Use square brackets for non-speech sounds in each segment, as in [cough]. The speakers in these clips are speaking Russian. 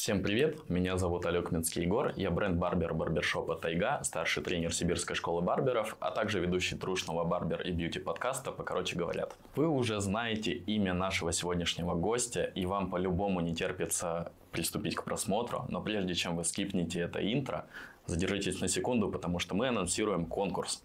Всем привет, меня зовут Олег Минский Егор, я бренд-барбер барбершопа «Тайга», старший тренер Сибирской школы барберов, а также ведущий трушного барбер и бьюти-подкаста «Покороче говорят». Вы уже знаете имя нашего сегодняшнего гостя, и вам по-любому не терпится приступить к просмотру, но прежде чем вы скипните это интро, задержитесь на секунду, потому что мы анонсируем конкурс.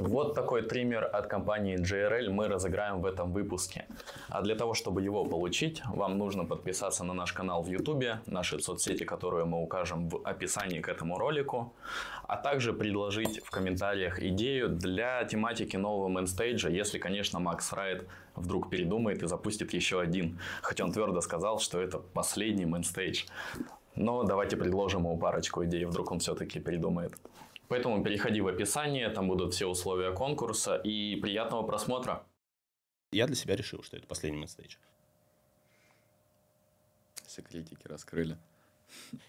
Вот такой триммер от компании JRL мы разыграем в этом выпуске. А для того, чтобы его получить, вам нужно подписаться на наш канал в YouTube, наши соцсети, которые мы укажем в описании к этому ролику, а также предложить в комментариях идею для тематики нового мейнстейджа, если, конечно, Макс Райт вдруг передумает и запустит еще один. Хотя он твердо сказал, что это последний мейнстейдж. Но давайте предложим ему парочку идей, вдруг он все-таки передумает. Поэтому переходи в описание, там будут все условия конкурса и приятного просмотра. Я для себя решил, что это последний мейнстейдж. Секретики раскрыли.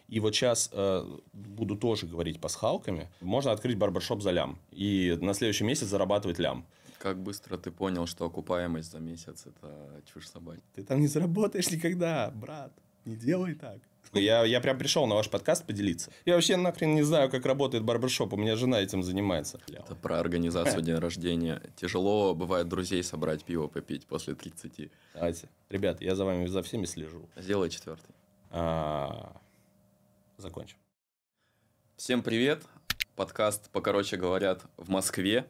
И вот сейчас э, буду тоже говорить пасхалками. Можно открыть барбершоп за лям и на следующий месяц зарабатывать лям. Как быстро ты понял, что окупаемость за месяц – это чушь собачья. Ты там не заработаешь никогда, брат. Не делай так. Я, я прям пришел на ваш подкаст поделиться. Я вообще нахрен не знаю, как работает барбершоп. У меня жена этим занимается. Это про организацию [laughs] день рождения. Тяжело бывает друзей собрать пиво попить после 30. Давайте. Ребят, я за вами за всеми слежу. Сделай четвертый. А, закончим. Всем привет. Подкаст «Покороче говорят» в Москве.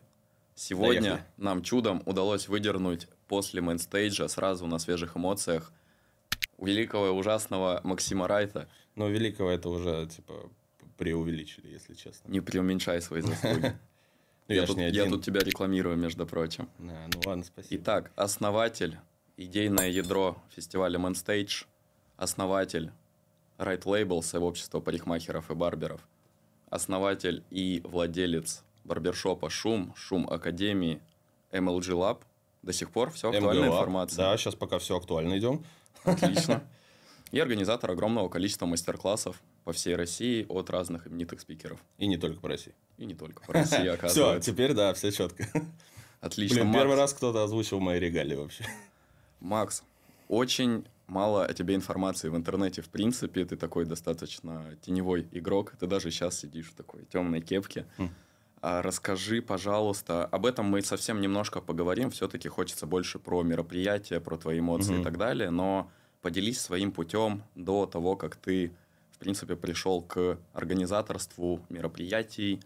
Сегодня нам чудом удалось выдернуть после мейнстейджа сразу на свежих эмоциях – у великого и ужасного Максима Райта. Но великого это уже, типа, преувеличили, если честно. Не преуменьшай свои [laughs] заслуги. Ну, я тут, тебя рекламирую, между прочим. А, ну ладно, спасибо. Итак, основатель, идейное ядро фестиваля Man Stage, основатель Right Label, сообщество парикмахеров и барберов, основатель и владелец барбершопа Шум, Шум Академии, MLG Lab. До сих пор все актуальная информация. Да, сейчас пока все актуально идем. Отлично. [laughs] И организатор огромного количества мастер-классов по всей России от разных именитых спикеров. И не только по России. И не только по России, [laughs] оказывается. Все, а теперь да, все четко. Отлично. Блин, первый раз кто-то озвучил мои регалии вообще. Макс, очень мало о тебе информации в интернете, в принципе. Ты такой достаточно теневой игрок. Ты даже сейчас сидишь в такой темной кепке. Хм. А, расскажи, пожалуйста, об этом мы совсем немножко поговорим. Все-таки хочется больше про мероприятие, про твои эмоции угу. и так далее. Но поделись своим путем до того, как ты, в принципе, пришел к организаторству мероприятий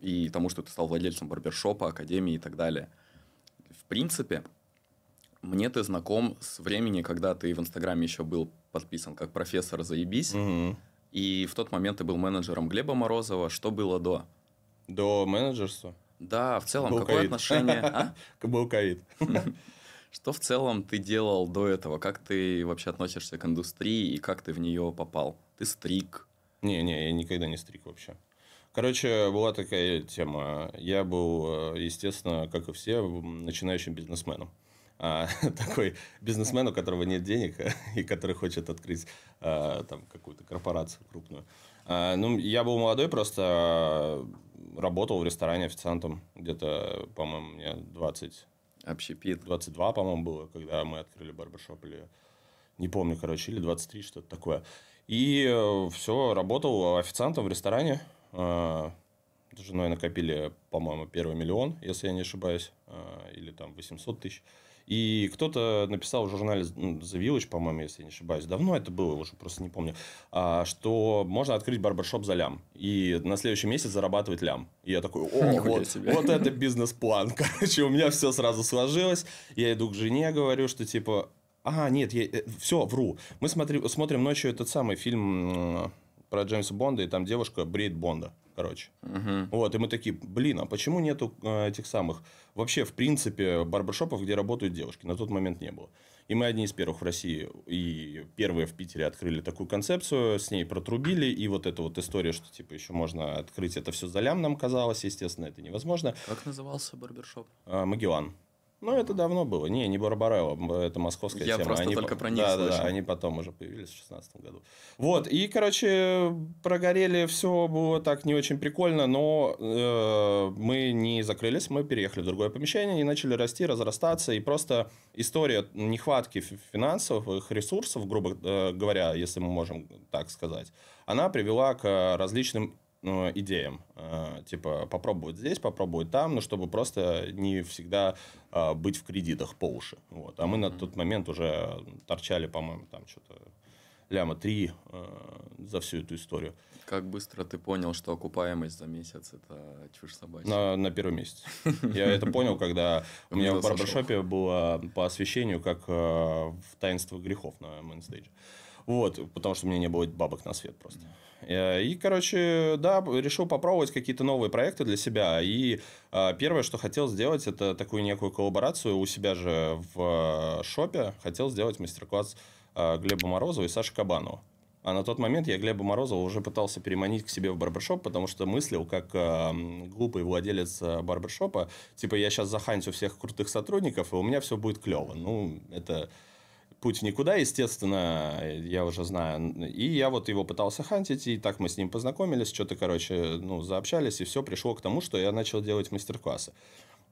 и тому, что ты стал владельцем барбершопа, академии и так далее. В принципе, мне ты знаком с времени, когда ты в Инстаграме еще был подписан как профессор «Заебись». Угу. И в тот момент ты был менеджером Глеба Морозова. Что было до? До менеджерства? Да, в целом, Был какое ковид. отношение? А? Был [laughs] ковид. [laughs] Что в целом ты делал до этого? Как ты вообще относишься к индустрии и как ты в нее попал? Ты стрик? Не-не, я никогда не стрик вообще. Короче, была такая тема. Я был, э, естественно, как и все, начинающим бизнесменом. А, [laughs] такой бизнесмен, у которого нет денег и который хочет открыть а, там какую-то корпорацию крупную. А, ну, я был молодой, просто а, работал в ресторане официантом. Где-то, по-моему, мне 20... Общепит. 22, по-моему, было, когда мы открыли барбершоп или... Не помню, короче, или 23, что-то такое. И э, все, работал официантом в ресторане. А, с женой накопили, по-моему, первый миллион, если я не ошибаюсь. Или там 800 тысяч. И кто-то написал в журнале The Village, по-моему, если я не ошибаюсь, давно это было, уже просто не помню, а, что можно открыть барбершоп за лям и на следующий месяц зарабатывать лям. И я такой, о, вот, вот это [laughs] бизнес-план. Короче, у меня все сразу сложилось. Я иду к жене, говорю, что типа, а, нет, я, э, все, вру. Мы смотри, смотрим ночью этот самый фильм про Джеймса Бонда, и там девушка бреет Бонда короче. Угу. Вот, и мы такие, блин, а почему нету э, этих самых... Вообще, в принципе, барбершопов, где работают девушки, на тот момент не было. И мы одни из первых в России и первые в Питере открыли такую концепцию, с ней протрубили, и вот эта вот история, что, типа, еще можно открыть это все за лям, нам казалось, естественно, это невозможно. Как назывался барбершоп? Э, Магеллан. Ну, это давно было. Не, не Барбарелла, это московская Я тема. Я просто они только по... про них да, слышал. Да, они потом уже появились в 2016 году. Вот, и, короче, прогорели, все было так не очень прикольно, но э, мы не закрылись, мы переехали в другое помещение и начали расти, разрастаться, и просто история нехватки финансовых ресурсов, грубо э, говоря, если мы можем так сказать, она привела к различным ну, идеям. Э, типа попробовать здесь, попробовать там, но ну, чтобы просто не всегда э, быть в кредитах по уши. Вот. А мы на тот момент уже торчали, по-моему, там что-то ляма три за всю эту историю. Как быстро ты понял, что окупаемость за месяц это чушь собачья? На, на первый месяц. Я это понял, когда [laughs] у меня в барбершопе было по освещению, как в «Таинство грехов» на мейнстейдже. Вот, потому что у меня не было бабок на свет просто. Э, и, короче, да, решил попробовать какие-то новые проекты для себя. И э, первое, что хотел сделать, это такую некую коллаборацию у себя же в э, шопе. Хотел сделать мастер-класс Глеба Морозова и Саши Кабанова. А на тот момент я Глеба Морозова уже пытался переманить к себе в барбершоп, потому что мыслил, как э, глупый владелец барбершопа, типа, я сейчас заханчу всех крутых сотрудников, и у меня все будет клево. Ну, это путь никуда, естественно, я уже знаю. И я вот его пытался хантить, и так мы с ним познакомились, что-то, короче, ну, заобщались, и все пришло к тому, что я начал делать мастер-классы.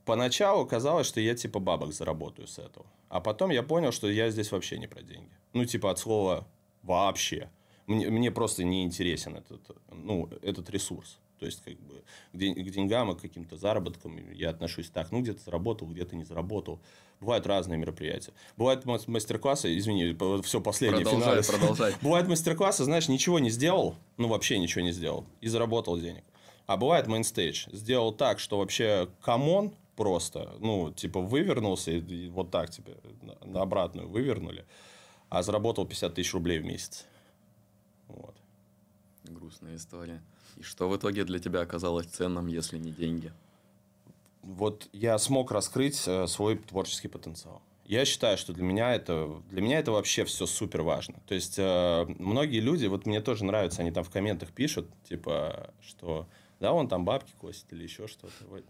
Поначалу казалось, что я типа бабок заработаю с этого. А потом я понял, что я здесь вообще не про деньги. Ну, типа от слова вообще. Мне, мне просто не интересен этот, ну, этот ресурс. То есть, как бы, к деньгам и к каким-то заработкам я отношусь так. Ну, где-то заработал, где-то не заработал. Бывают разные мероприятия. Бывают мастер-классы, извини, все последнее. Продолжай, финал. продолжай. [laughs] Бывают мастер-классы, знаешь, ничего не сделал, ну вообще ничего не сделал и заработал денег. А бывает мейнстейдж. Сделал так, что вообще камон просто, ну, типа вывернулся и, и вот так тебе на, на обратную вывернули, а заработал 50 тысяч рублей в месяц. Вот. Грустная история. И что в итоге для тебя оказалось ценным, если не деньги? вот я смог раскрыть э, свой творческий потенциал. Я считаю, что для меня это для меня это вообще все супер важно. То есть э, многие люди, вот мне тоже нравится, они там в комментах пишут, типа, что да, он там бабки косит или еще что-то. Вот.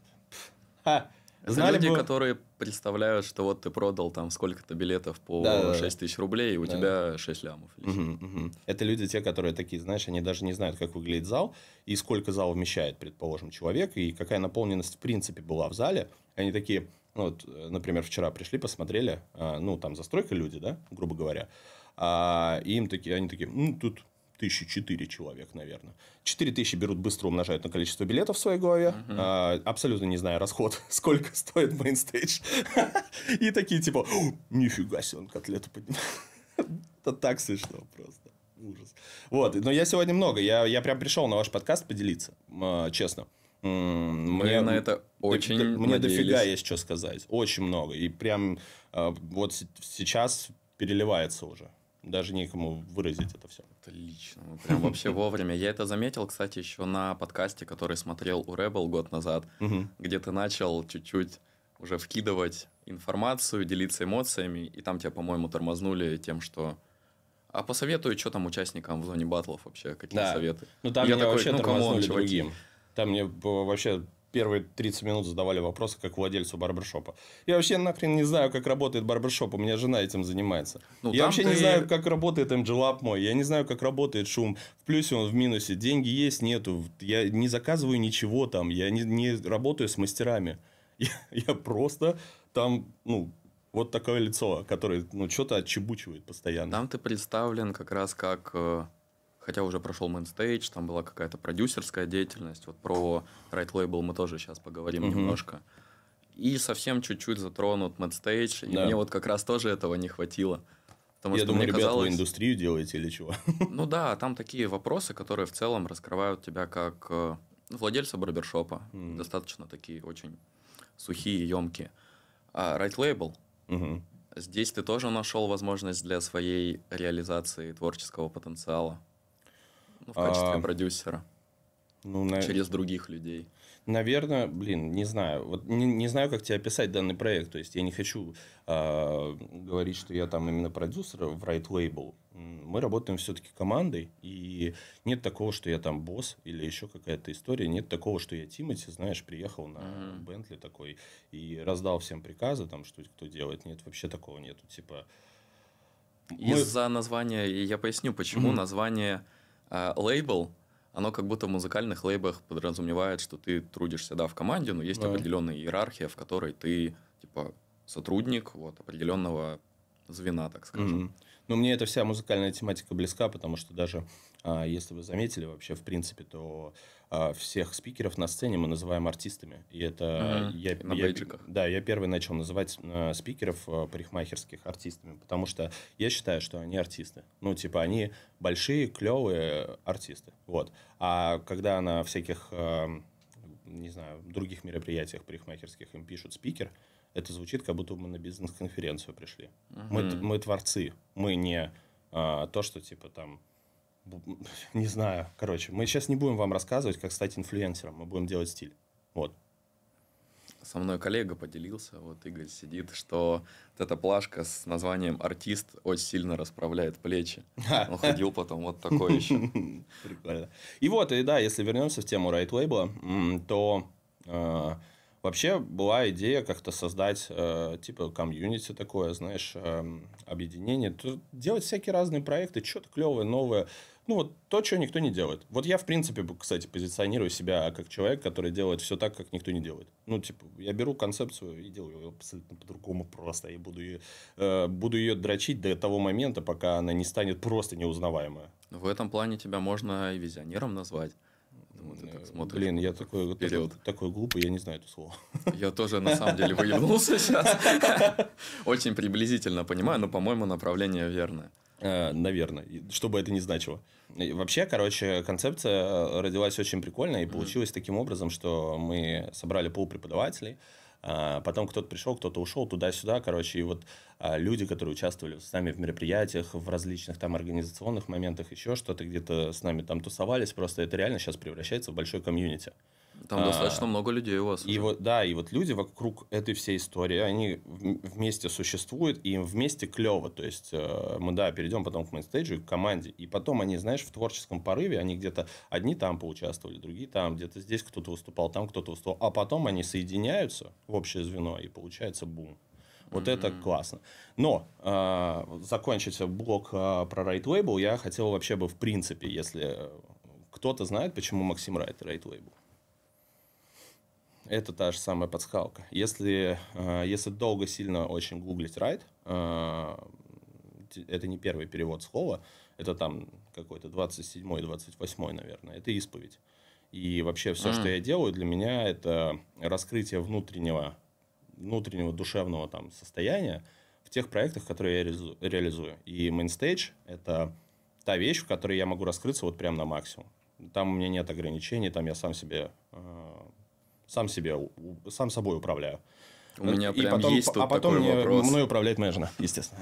Ха. Знали люди, бы... которые представляют, что вот ты продал там сколько-то билетов по да, 6 тысяч рублей, и у да. тебя 6 лямов. Угу, угу. Это люди те, которые такие, знаешь, они даже не знают, как выглядит зал, и сколько зал вмещает, предположим, человек, и какая наполненность в принципе была в зале. Они такие, ну, вот, э, например, вчера пришли, посмотрели, а, ну, там застройка люди, да, грубо говоря, а, и им такие, они такие, ну, тут тысячи четыре человек, наверное. четыре тысячи берут быстро, умножают на количество билетов в своей голове. Uh-huh. А, абсолютно не знаю расход, [laughs] сколько стоит мейнстейдж. И такие типа, нифига себе, он котлету поднимает. Это так смешно просто. Ужас. Вот, но я сегодня много. Я, я прям пришел на ваш подкаст поделиться, а, честно. Мне на это очень до, Мне дофига есть что сказать. Очень много. И прям а, вот сейчас переливается уже. Даже некому выразить это все. Отлично, ну, прям вообще [laughs] вовремя. Я это заметил, кстати, еще на подкасте, который смотрел у Rebel год назад, где ты начал чуть-чуть уже вкидывать информацию, делиться эмоциями, и там тебя, по-моему, тормознули тем, что а посоветую, что там участникам в зоне батлов вообще, какие да. советы? Ну, там я меня такой, вообще ну, тормознули камон, другим. Там мне было вообще первые 30 минут задавали вопросы как владельцу барбершопа. Я вообще нахрен не знаю, как работает барбершоп, у меня жена этим занимается. Ну, я вообще ты... не знаю, как работает MGLab а мой, я не знаю, как работает шум. В плюсе он, в минусе. Деньги есть, нету. Я не заказываю ничего там, я не, не работаю с мастерами. [laughs] Я, я просто там, ну, вот такое лицо, которое, ну, что-то отчебучивает постоянно. Там ты представлен как раз как э, хотя уже прошел мейнстейдж, там была какая-то продюсерская деятельность. Вот про Right Label мы тоже сейчас поговорим mm-hmm. немножко. И совсем чуть-чуть затронут мейнстейдж, и да. мне вот как раз тоже этого не хватило. Потому Я что думаю, ребята, казалось... вы индустрию делаете или чего? [laughs] Ну да, там такие вопросы, которые в целом раскрывают тебя как э, ну, владельца барбершопа. Mm. Достаточно такие очень сухие, емкие. А Right Label, mm-hmm. здесь ты тоже нашел возможность для своей реализации творческого потенциала. Ну, в качестве а, продюсера? Ну, на... Через других людей. Наверное, блин, не знаю. Вот не, не знаю, как тебе описать данный проект. То есть я не хочу э, говорить, что я там именно продюсер в Right Label. Мы работаем все-таки командой, и нет такого, что я там босс или еще какая-то история. Нет такого, что я Тимати, знаешь, приехал на Бентли mm-hmm. такой и раздал всем приказы, там, что кто делает. Нет, вообще такого нету. Типа. Мы... Из-за названия, я поясню, почему mm-hmm. название а, лейбл, оно как будто в музыкальных лейбах подразумевает, что ты трудишься, да, в команде, но есть да. определенная иерархия, в которой ты, типа, сотрудник вот определенного звена, так скажем. Mm-hmm. Ну, мне эта вся музыкальная тематика близка, потому что даже, а, если вы заметили, вообще, в принципе, то а, всех спикеров на сцене мы называем артистами. И это угу. я, на я, Да, я первый начал называть э, спикеров э, парикмахерских артистами, потому что я считаю, что они артисты. Ну, типа, они большие, клевые артисты. Вот. А когда на всяких, э, не знаю, других мероприятиях парикмахерских им пишут спикер, это звучит, как будто мы на бизнес-конференцию пришли. Угу. Мы, мы творцы, мы не а, то, что типа там [laughs] не знаю, короче, мы сейчас не будем вам рассказывать, как стать инфлюенсером, мы будем делать стиль. Вот. Со мной коллега поделился, вот Игорь сидит, что вот эта плашка с названием «Артист» очень сильно расправляет плечи. [laughs] Он ходил потом вот такой [laughs] еще. Прикольно. И вот, и да, если вернемся в тему Right Label, то э, вообще была идея как-то создать э, типа комьюнити такое, знаешь, эм, объединение, делать всякие разные проекты, что-то клевое, новое. Ну, вот то, чего никто не делает. Вот я, в принципе, кстати, позиционирую себя как человек, который делает все так, как никто не делает. Ну, типа, я беру концепцию и делаю ее абсолютно по-другому просто. я буду ее, э, буду ее дрочить до того момента, пока она не станет просто неузнаваемая. В этом плане тебя можно и визионером назвать. Поэтому ты так смотришь. Блин, я такой, такой, такой глупый, я не знаю это слово. [laughs] Я тоже, на самом деле, выебнулся сейчас. [laughs] Очень приблизительно понимаю, но, по-моему, направление верное. Э, наверное, чтобы это не значило. Вообще, короче, концепция э, родилась очень прикольно, и получилось таким образом, что мы собрали пол преподавателей, а, потом кто-то пришел, кто-то ушел туда-сюда, короче, и вот а, люди, которые участвовали с нами в мероприятиях, в различных там организационных моментах, еще что-то, где-то с нами там тусовались, просто это реально сейчас превращается в большой комьюнити. Там а, достаточно много людей у вас. И уже. вот, да, и вот люди вокруг этой всей истории, они вместе существуют, и им вместе клево. То есть э, мы, да, перейдем потом к мейнстейджу, к команде. И потом они, знаешь, в творческом порыве, они где-то одни там поучаствовали, другие там, где-то здесь кто-то выступал, там кто-то выступал. А потом они соединяются в общее звено, и получается бум. Вот mm-hmm. это классно. Но э, закончить блок э, про Right Label я хотел вообще бы в принципе, если кто-то знает, почему Максим Райт Right Label это та же самая пасхалка. Если, э, если долго сильно очень гуглить write, э, это не первый перевод слова, это там какой-то 27-й, 28-й, наверное, это исповедь. И вообще все, mm. что я делаю, для меня это раскрытие внутреннего, внутреннего душевного там состояния в тех проектах, которые я реализу, реализую. И Mainstage — это та вещь, в которой я могу раскрыться вот прям на максимум. Там у меня нет ограничений, там я сам себе э, сам себе, сам собой управляю. У меня и прям потом, есть а тут а потом такой мне, вопрос. мной управляет моя жена, [laughs] естественно.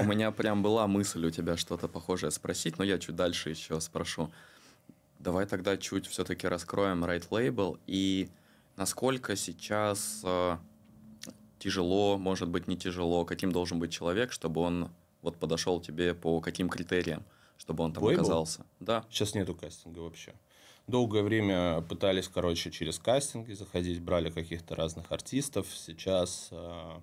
У меня прям была мысль у тебя что-то похожее спросить, но я чуть дальше еще спрошу. Давай тогда чуть все-таки раскроем Right Label и насколько сейчас э, тяжело, может быть не тяжело, каким должен быть человек, чтобы он вот подошел тебе по каким критериям, чтобы он там Label? оказался. Да. Сейчас нету кастинга вообще долгое время пытались, короче, через кастинги заходить, брали каких-то разных артистов. Сейчас, э,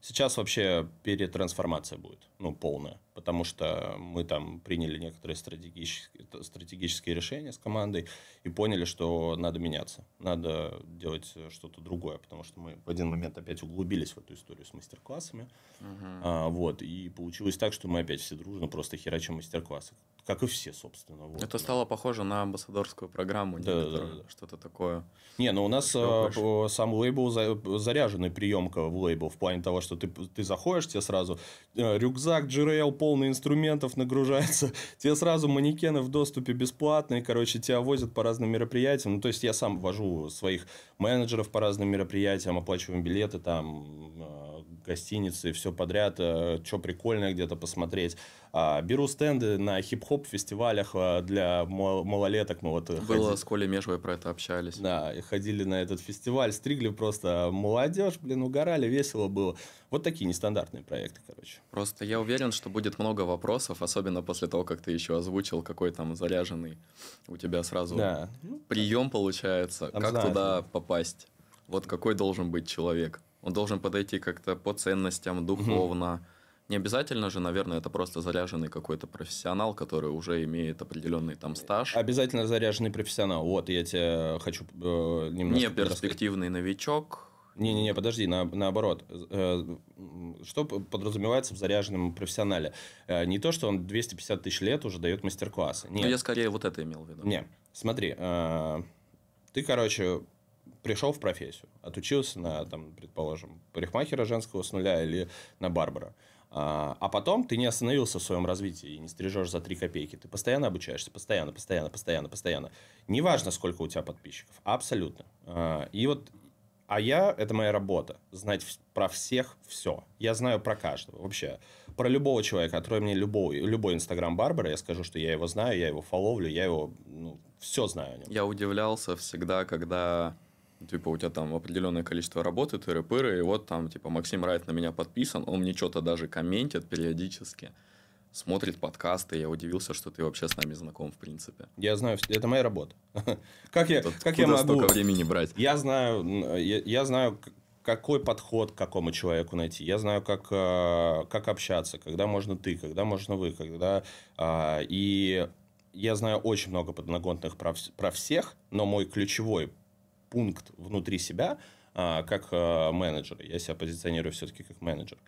сейчас вообще перетрансформация будет, ну, полная, потому что мы там приняли некоторые стратегические, стратегические решения с командой и поняли, что надо меняться, надо делать что-то другое, потому что мы в один момент опять углубились в эту историю с мастер-классами. Uh-huh. А, вот, и получилось так, что мы опять все дружно просто херачим мастер-классы. Как и все, собственно. Вот. Это стало похоже на амбассадорскую программу, да, да, да. что-то такое. Не, ну у нас а, сам лейбл за, заряженный приемка в лейбл, в плане того, что ты, ты заходишь, тебе сразу э, рюкзак, джерейл, полный инструментов нагружается, [laughs] тебе сразу манекены в доступе бесплатные, короче, тебя возят по разным мероприятиям. Ну, то есть, я сам вожу своих менеджеров по разным мероприятиям, оплачиваем билеты, там, э, гостиницы, все подряд, э, что прикольное где-то посмотреть. А, беру стенды на хип-хоп фестивалях а, для малолеток. Мы вот э, Было ходили. с Колей Межвой про это общались. Да, и ходили на этот фестиваль, стригли просто молодежь, блин, угорали, весело было. Вот такие нестандартные проекты, короче. Просто я уверен, что будет много вопросов, особенно после того, как ты еще озвучил, какой там заряженный у тебя сразу да. прием получается. Там как знаю, туда да. попасть? Вот какой должен быть человек? Он должен подойти как-то по ценностям, духовно, угу не обязательно же, наверное, это просто заряженный какой-то профессионал, который уже имеет определенный там стаж. Обязательно заряженный профессионал. Вот, я тебе э, хочу э, немножко... Не перспективный рассказать. новичок. Не-не-не, подожди, на, наоборот. Э, что подразумевается в заряженном профессионале? Э, не то, что он 250 тысяч лет уже дает мастер-классы. Нет. Ну, я скорее вот это имел в виду. Не, смотри, э, ты, короче, пришел в профессию, отучился на, там, предположим, парикмахера женского с нуля или на барбара. Э, а, а потом ты не остановился в своем развитии и не стрижешь за 3 копейки. Ты постоянно обучаешься, постоянно, постоянно, постоянно, постоянно. Неважно, сколько у тебя подписчиков, абсолютно. А, и вот, а я, это моя работа, знать про всех все. Я знаю про каждого вообще. Про любого человека, который мне любой, любой инстаграм Барбара, я скажу, что я его знаю, я его фоловлю, я его, ну, все знаю о нем. Я удивлялся всегда, когда типа, у тебя там определенное количество работы, тыры-пыры, и вот там, типа, Максим Райт на меня подписан, он мне что-то даже комментит периодически, смотрит подкасты, я удивился, что ты вообще с нами знаком, в принципе. Я знаю, это моя работа. [laughs] Как я, как я могу... столько времени брать? Я знаю, я, я знаю, какой подход к какому человеку найти. Я знаю, как, э, как общаться, когда можно ты, когда можно вы, когда... А, и я знаю очень много подноготных про, про всех, но мой ключевой пункт внутри себя, а, как а, менеджера. Я себя позиционирую все-таки как менеджер,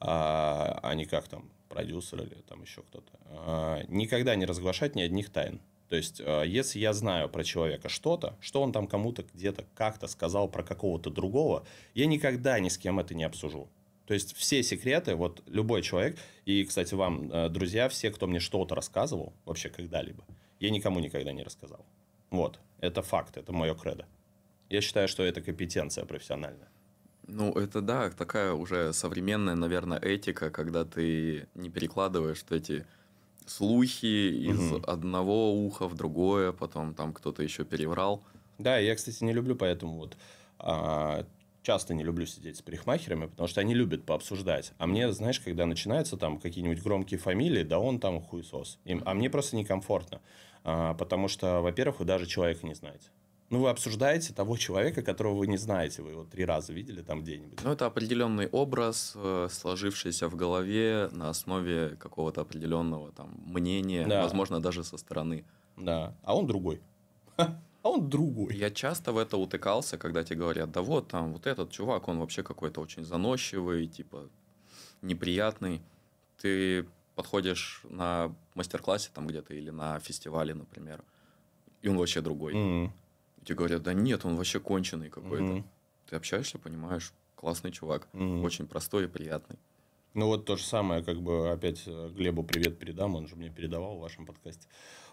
а, а не как там продюсер или там еще кто-то. Никогда не разглашать ни одних тайн. То есть, если я знаю про человека что-то, что он там кому-то где-то как-то сказал про какого-то другого, я никогда ни с кем это не обсужу. То есть все секреты, вот любой человек, и, кстати, вам, э, друзья, все, кто мне что-то рассказывал, вообще когда-либо, я никому никогда не рассказал. Вот, это факт, это мое кредо. Я считаю, что это компетенция профессиональная. Ну, это да, такая уже современная, наверное, этика, когда ты не перекладываешь что эти слухи из угу. одного уха в другое, потом там кто-то еще переврал. Да, я, кстати, не люблю, поэтому вот а, часто не люблю сидеть с парикмахерами, потому что они любят пообсуждать. А мне, знаешь, когда начинаются там какие-нибудь громкие фамилии, да он там хуесос. Им, а мне просто некомфортно, а, потому что, во-первых, вы даже человека не знаете. Ну, вы обсуждаете того человека, которого вы не знаете, вы его три раза видели там где-нибудь. Ну, это определенный образ, э, сложившийся в голове на основе какого-то определенного там мнения, да. возможно, даже со стороны. Да, а он другой. А он другой. Я часто в это утыкался, когда тебе говорят, да вот там вот этот чувак, он вообще какой-то очень заносчивый, типа неприятный. Ты подходишь на мастер-классе там где-то или на фестивале, например, и он вообще другой. Mm-hmm. И тебе говорят, да нет, он вообще конченый какой-то. Угу. Ты общаешься, понимаешь, классный чувак, угу. очень простой и приятный. Ну вот то же самое, как бы опять э, Глебу привет передам, он же мне передавал в вашем подкасте.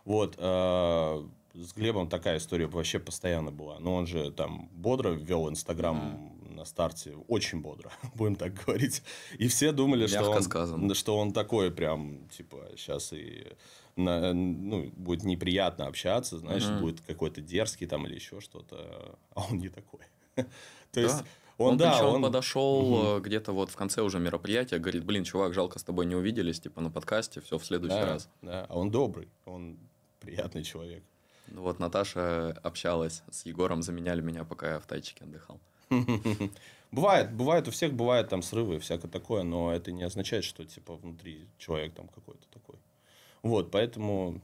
Вот, э, с Глебом такая история вообще постоянно была. Но он же там бодро ввел Инстаграм на старте очень бодро, [laughs] будем так говорить. И все думали, что он, что он такой прям, типа, сейчас и на, ну, будет неприятно общаться, знаешь, угу. будет какой-то дерзкий там или еще что-то. [laughs] А он не такой. [laughs] То есть... Он, он да, причем он... подошел угу. Э, где-то вот в конце уже мероприятия, говорит, блин, чувак, жалко с тобой не увиделись, типа на подкасте, все в следующий да, раз. Да, а он добрый, он приятный человек. Ну вот Наташа общалась с Егором, заменяли меня, пока я в тайчике отдыхал. [laughs] Бывает, бывает, у всех бывает там срывы и всякое такое, но это не означает, что типа внутри человек там какой-то такой. Вот, поэтому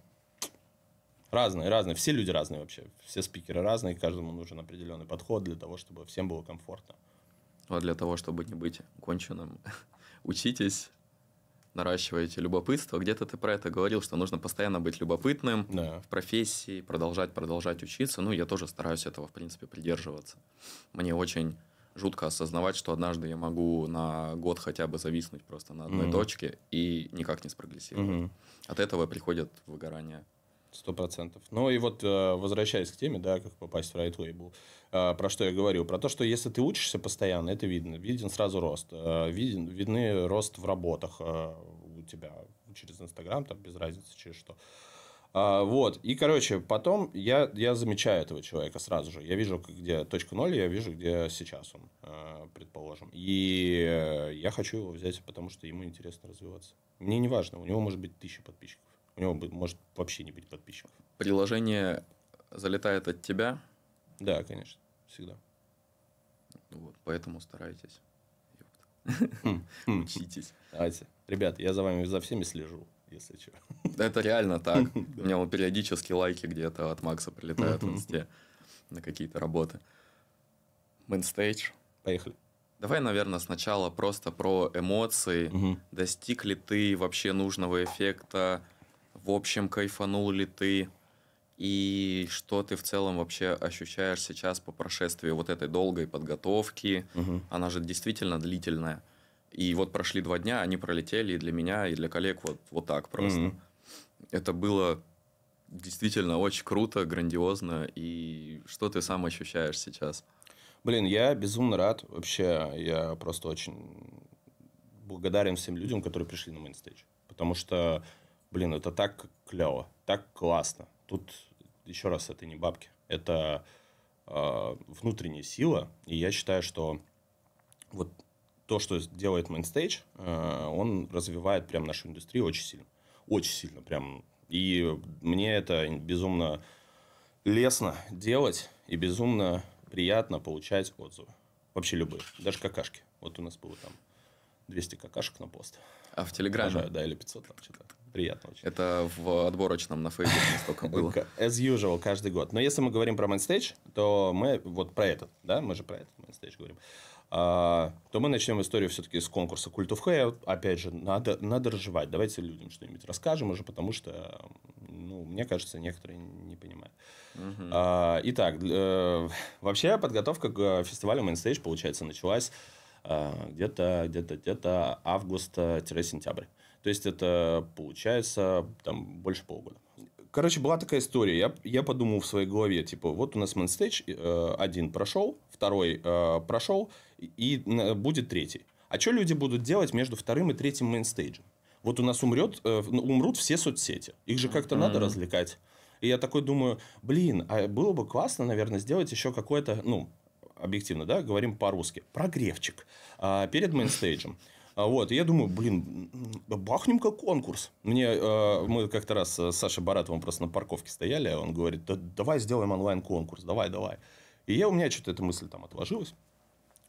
разные, разные. Все люди разные вообще. Все спикеры разные, каждому нужен определенный подход для того, чтобы всем было комфортно. А для того, чтобы не быть конченым, [laughs] учитесь, наращиваете любопытство. Где-то ты про это говорил, что нужно постоянно быть любопытным да. в профессии, продолжать, продолжать учиться. Ну, я тоже стараюсь этого, в принципе, придерживаться. Мне очень жутко осознавать, что однажды я могу на год хотя бы зависнуть просто на одной mm-hmm. точке и никак не спрогрессировать. Mm-hmm. От этого приходит выгорание. Сто процентов. Ну и вот э, возвращаясь к теме, да, как попасть в Right Label, э, про что я говорил, Про то, что если ты учишься постоянно, это видно. Виден сразу рост. Э, виден, видны рост в работах у тебя через Инстаграм, там без разницы через что. А, вот. И, короче, потом я, я замечаю этого человека сразу же. Я вижу, где точка ноль, я вижу, где сейчас он, предположим. И я хочу его взять, потому что ему интересно развиваться. Мне не важно, у него может быть тысяча подписчиков у него может вообще не быть подписчиков. Приложение залетает от тебя? Да, конечно, всегда. Ну вот, поэтому старайтесь. Хм, хм. Учитесь. Давайте. Ребят, я за вами за всеми слежу, если что. Это реально так. [laughs] У меня вот периодически лайки где-то от Макса прилетают в инсте на какие-то работы. Мейнстейдж. Поехали. Давай, наверное, сначала просто про эмоции. Достиг ли ты вообще нужного эффекта? в общем, кайфанул ли ты и что ты в целом вообще ощущаешь сейчас по прошествии вот этой долгой подготовки? Угу. Она же действительно длительная. И вот прошли два дня, они пролетели и для меня, и для коллег вот, вот так просто. Угу. Это было действительно очень круто, грандиозно. И что ты сам ощущаешь сейчас? Блин, я безумно рад. Вообще, я просто очень благодарен всем людям, которые пришли на мейнстейдж. Потому что блин, это так клево, так классно. Тут еще раз, это не бабки, это э, внутренняя сила, и я считаю, что вот то, что делает Mainstage, э, а, он развивает прям нашу индустрию очень сильно, очень сильно прям. И мне это безумно лестно делать и безумно приятно получать отзывы. Вообще любые, даже какашки. Вот у нас было там 200 какашек на пост. А в Телеграме? да, или 500 там что-то приятно очень. Это в отборочном на Фейсбуке столько было. As usual, каждый год. Но если мы говорим про Майнстейдж, то мы вот про этот, да, мы же про этот Майнстейдж говорим, а, то мы начнем историю все-таки с конкурса Cult of Hell. Опять же, надо, надо разжевать. Давайте людям что-нибудь расскажем уже, потому что, ну, мне кажется, некоторые не понимают. Угу. А, итак, э, вообще подготовка к фестивалю Майнстейдж, получается, началась а, где-то где-то где-то август-сентябрь. То есть, это получается там больше полгода. Короче, была такая история. Я, я подумал в своей голове, типа, вот у нас мейнстейдж э, один прошел, второй э, прошел, и э, будет третий. А что люди будут делать между вторым и третьим мейнстейджем? Вот у нас умрет, э, ну, умрут все соцсети. Их же как-то mm-hmm. надо развлекать. И я такой думаю, блин, а было бы классно, наверное, сделать еще какое-то, ну, объективно, да, говорим по-русски, прогревчик э, перед мейнстейджем. А вот, и я думаю, блин, бахнем как конкурс. Мне, э, мы как-то раз с Сашей Баратовым просто на парковке стояли, он говорит, да, давай сделаем онлайн-конкурс, давай, давай. И я, у меня что-то эта мысль там отложилась.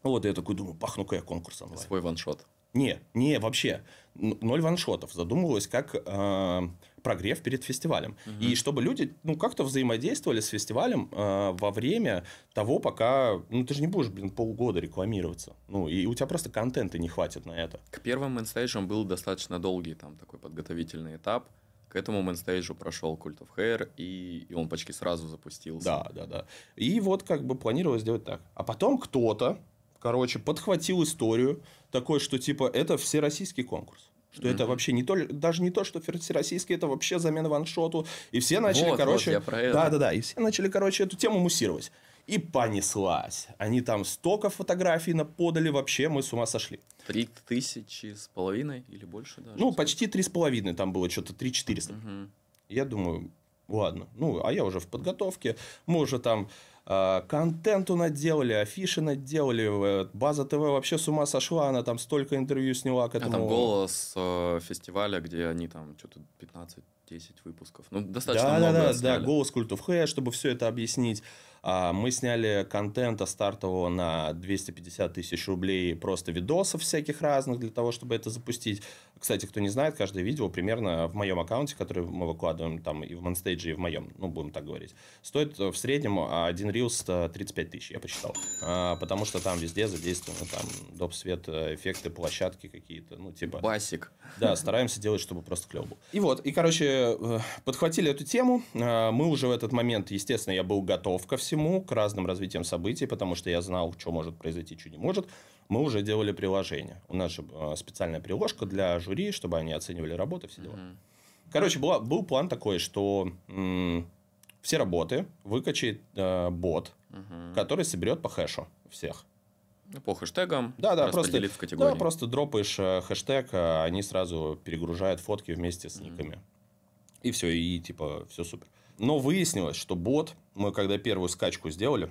Вот, я такой думаю, пахну-ка я конкурс онлайн. Свой ваншот. Не, не, вообще. Ноль ваншотов. Задумывалось, как э, прогрев перед фестивалем. Угу. И чтобы люди, ну, как-то взаимодействовали с фестивалем э, во время того, пока... Ну, ты же не будешь, блин, полгода рекламироваться. Ну, и у тебя просто контента не хватит на это. К первым инстейджам был достаточно долгий там такой подготовительный этап. К этому мейнстейджу прошел Cult of Hair, и, и он почти сразу запустился. Да, да, да. И вот как бы планировалось сделать так. А потом кто-то, короче, подхватил историю такой, что типа это всероссийский конкурс что mm-hmm. это вообще не то, даже не то, что российский, это вообще замена ваншоту, и все начали, вот, короче, вот да, да, да, и все начали, короче, эту тему муссировать. И понеслась. Они там столько фотографий подали, вообще мы с ума сошли. Три тысячи с половиной или больше даже? Ну, почти три с половиной, там было что-то три четыреста. Угу. Я думаю, ладно. Ну, а я уже в подготовке, мы уже там а, контент наделали, афиши наделали, э, база ТВ вообще с ума сошла, она там столько интервью сняла к этому. А там голос э, фестиваля, где они там что-то 15 10 выпусков. Ну, достаточно да, много. Да, да, да, голос культов Хэ, чтобы все это объяснить. А, мы сняли контента стартового на 250 тысяч рублей просто видосов всяких разных для того, чтобы это запустить. Кстати, кто не знает, каждое видео примерно в моем аккаунте, который мы выкладываем там и в Монстейдже, и в моем, ну, будем так говорить, стоит э, в среднем один рилс 35 тысяч, я посчитал. А, потому что там везде задействованы там доп. свет, э, эффекты, площадки какие-то, ну, типа... Басик. Да, стараемся делать, чтобы просто клево было. И вот, и, короче, э, подхватили эту тему. А, мы уже в этот момент, естественно, я был готов ко всему, к разным развитиям событий, потому что я знал, что может произойти, что не может мы уже делали приложение. У нас же э, специальная приложка для жюри, чтобы они оценивали работы, все дела. Mm-hmm. Короче, был был план такой, что м- все работы выкачает э, бот, mm-hmm. который соберет по хэшу всех. Ну, по хэштегам. Да, да, просто, в категории. Да, просто дропаешь э, хэштег, а они сразу перегружают фотки вместе с никами. Mm-hmm. И все, и типа все супер. Но выяснилось, что бот, мы когда первую скачку сделали,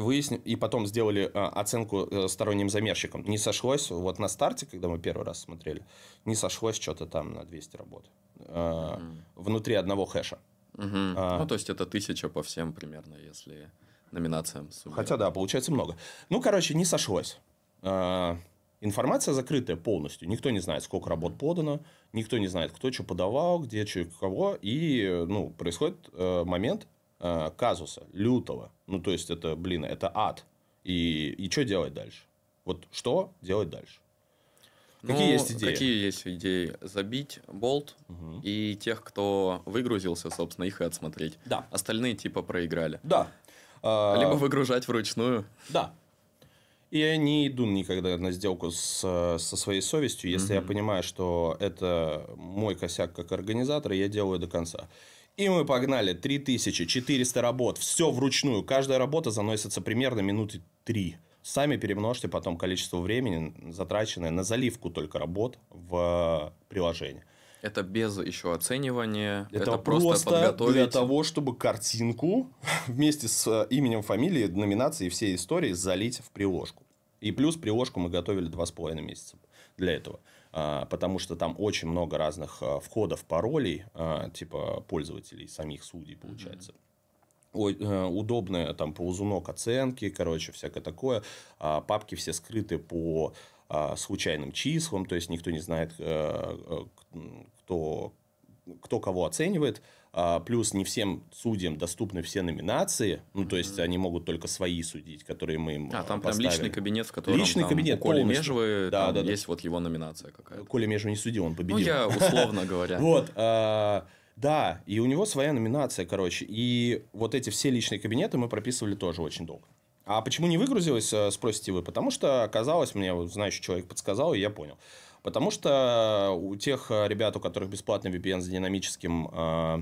выяснили, и потом сделали э, оценку э, сторонним замерщикам. Не сошлось, вот на старте, когда мы первый раз смотрели, не сошлось что-то там на 200 работ. Mm-hmm. Внутри одного хэша. Mm-hmm. А, ну, то есть, это тысяча по всем примерно, если номинациям. Сумме. Хотя, да, получается много. Ну, короче, не сошлось. А, информация закрытая полностью. Никто не знает, сколько работ подано, никто не знает, кто что подавал, где что и кого. И ну, происходит э, момент, Э, казуса лютого. Ну, то есть, это, блин, это ад. И, и что делать дальше? Вот что делать дальше? Какие ну, есть идеи? Какие есть идеи? Забить болт угу. и тех, кто выгрузился, собственно, их и отсмотреть. Да. Остальные типа проиграли. Да. А, Либо выгружать вручную. Да. И я не иду никогда на сделку с, со своей совестью, если угу. я понимаю, что это мой косяк как организатор, и я делаю до конца. И мы погнали. 3400 работ. Все вручную. Каждая работа заносится примерно минуты 3. Сами перемножьте потом количество времени, затраченное на заливку только работ в приложение. Это без еще оценивания. Это, это просто, просто для того, чтобы картинку [laughs] вместе с э, именем, фамилией, номинацией и всей историей залить в приложку. И плюс приложку мы готовили два с половиной месяца для этого. А, потому что там очень много разных а, входов паролей, а, типа пользователей, самих судей, получается. mm удобное там ползунок оценки, короче, всякое такое. папки все скрыты по случайным числам, то есть никто не знает, э, э, кто, кто кого оценивает. А, плюс не всем судьям доступны все номинации. Ну, то есть, они могут только свои судить, которые мы им А, там а, поставим. прям личный кабинет, в котором личный там кабинет, Коля полностью. Межвы, да, там да, есть вот его номинация какая ну, Коля Межвы не судил, он ну, победил. Ну, я [laughs] условно говоря. Вот. А, да, и у него своя номинация, короче. И вот эти все личные кабинеты мы прописывали тоже очень долго. А почему не выгрузилось, э, спросите вы? Потому что оказалось, мне вот, знающий человек подсказал, и я понял. Потому что у тех э, ребят, у которых бесплатный VPN с динамическим э,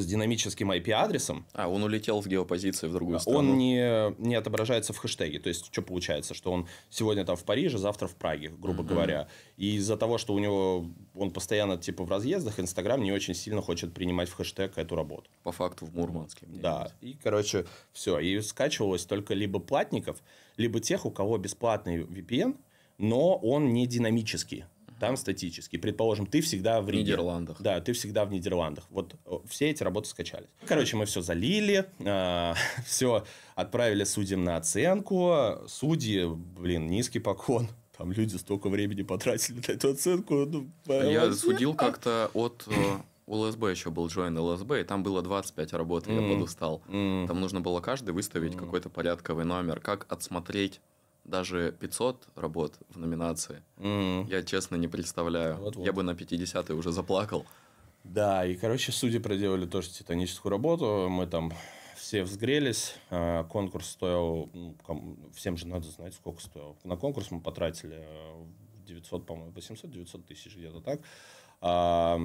с динамическим IP-адресом. А, он улетел в геопозиции в другую страну. Он не, не отображается в хэштеге. То есть, что получается, что он сегодня там в Париже, завтра в Праге, грубо mm-hmm. говоря. И из-за того, что у него он постоянно типа в разъездах, Инстаграм не очень сильно хочет принимать в хэштег эту работу. По факту в Мурманске. Да. И, короче, все. И скачивалось только либо платников, либо тех, у кого бесплатный VPN, но он не динамический там статически. Предположим, ты всегда в Риге. Нидерландах. Да, ты всегда в Нидерландах. Вот э, все эти работы скачались. Короче, мы все залили, э, а, [laughs] все отправили судьям на оценку. Судьи, блин, низкий поклон. Там люди столько времени потратили на эту оценку. Ну, Я судил как-то от э, ЛСБ еще был join ЛСБ, и там было 25 работ, mm. я подустал. Mm. Там нужно было каждый выставить mm. какой-то порядковый номер, как отсмотреть даже 500 работ в номинации, mm. я честно не представляю. Вот -вот. Я бы на 50 уже заплакал. Да, и, короче, судьи проделали тоже титаническую работу. Мы там все взгрелись. А, конкурс стоил... Ну, всем же надо знать, сколько стоил. На конкурс мы потратили 900, э, по-моему, 800-900 тысяч, где-то так. А,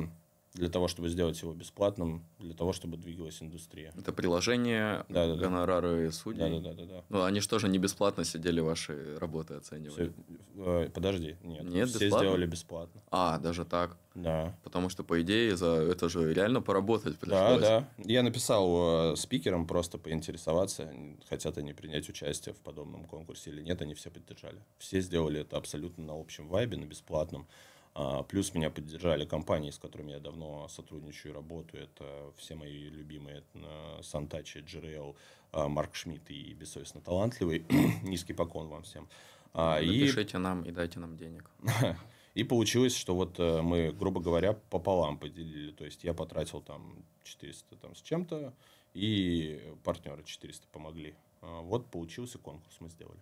для того, чтобы сделать его бесплатным, для того, чтобы двигалась индустрия. Это приложение, да, да, гонорары да. судей? Да, да, да, да. Ну, они же тоже не бесплатно сидели ваши работы оценивали? Все, э, подожди, нет. Нет, Все бесплатно? сделали бесплатно. А, даже так? Да. Потому что, по идее, за это же реально поработать пришлось. Да, да. Я написал э, спикерам просто поинтересоваться, хотят они принять участие в подобном конкурсе или нет, они все поддержали. Все сделали это абсолютно на общем вайбе, на бесплатном. А, плюс меня поддержали компании, с которыми я давно сотрудничаю и работаю. Это все мои любимые э, Сантачи, Джерел, э, Марк Шмидт и Бессовестно Талантливый. [clears throat] Низкий поклон вам всем. А, Напишите и... нам и дайте нам денег. [laughs] И получилось, что вот э, мы, грубо говоря, пополам поделили. То есть я потратил там 400 там, с чем-то, и партнеры 400 помогли. А, вот получился конкурс мы сделали.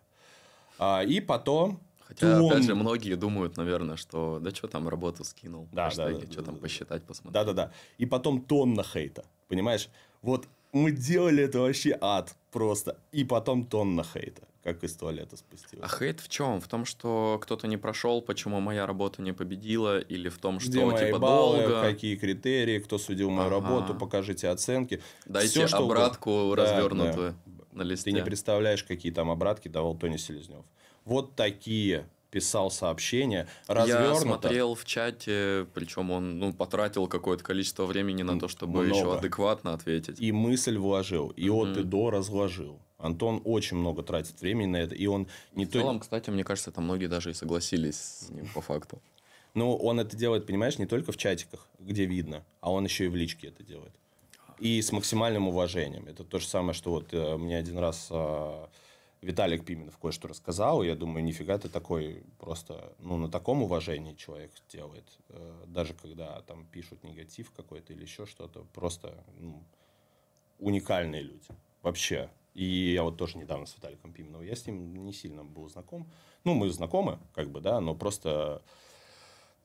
И потом Хотя, то опять он... же, многие думают, наверное, что да что там, работу скинул, да, хэштеги, да, да, что да, там да, посчитать, посмотреть. Да-да-да. И потом тонна хейта, понимаешь? Вот мы делали это вообще ад просто. И потом тонна хейта, как из туалета спустилась. А хейт в чем? В том, что кто-то не прошел, почему моя работа не победила, или в том, что Где мои типа баллы, долго. Какие критерии, кто судил мою ага. работу, покажите оценки. Дайте Все, что обратку угодно. развернутую да, да. на листе. Ты не представляешь, какие там обратки давал Тони Селезнев. Вот такие писал сообщения. развернуто. Я смотрел в чате, причем он ну, потратил какое-то количество времени на то, чтобы много. еще адекватно ответить. И мысль вложил, и угу. от и до разложил. Антон очень много тратит времени на это, и он не то... В целом, кстати, мне кажется, там многие даже и согласились с ним по факту. Ну, он это делает, понимаешь, не только в чатиках, где видно, а он еще и в личке это делает. И с максимальным уважением. Это то же самое, что вот э, мне один раз а, Виталик Пименов кое-что рассказал, я думаю, нифига ты такой просто, ну, на таком уважении человек делает, э, даже когда там пишут негатив какой-то или еще что-то, просто ну, уникальные люди вообще. И я вот тоже недавно с Виталиком Пименовым, я с ним не сильно был знаком, ну, мы знакомы, как бы, да, но просто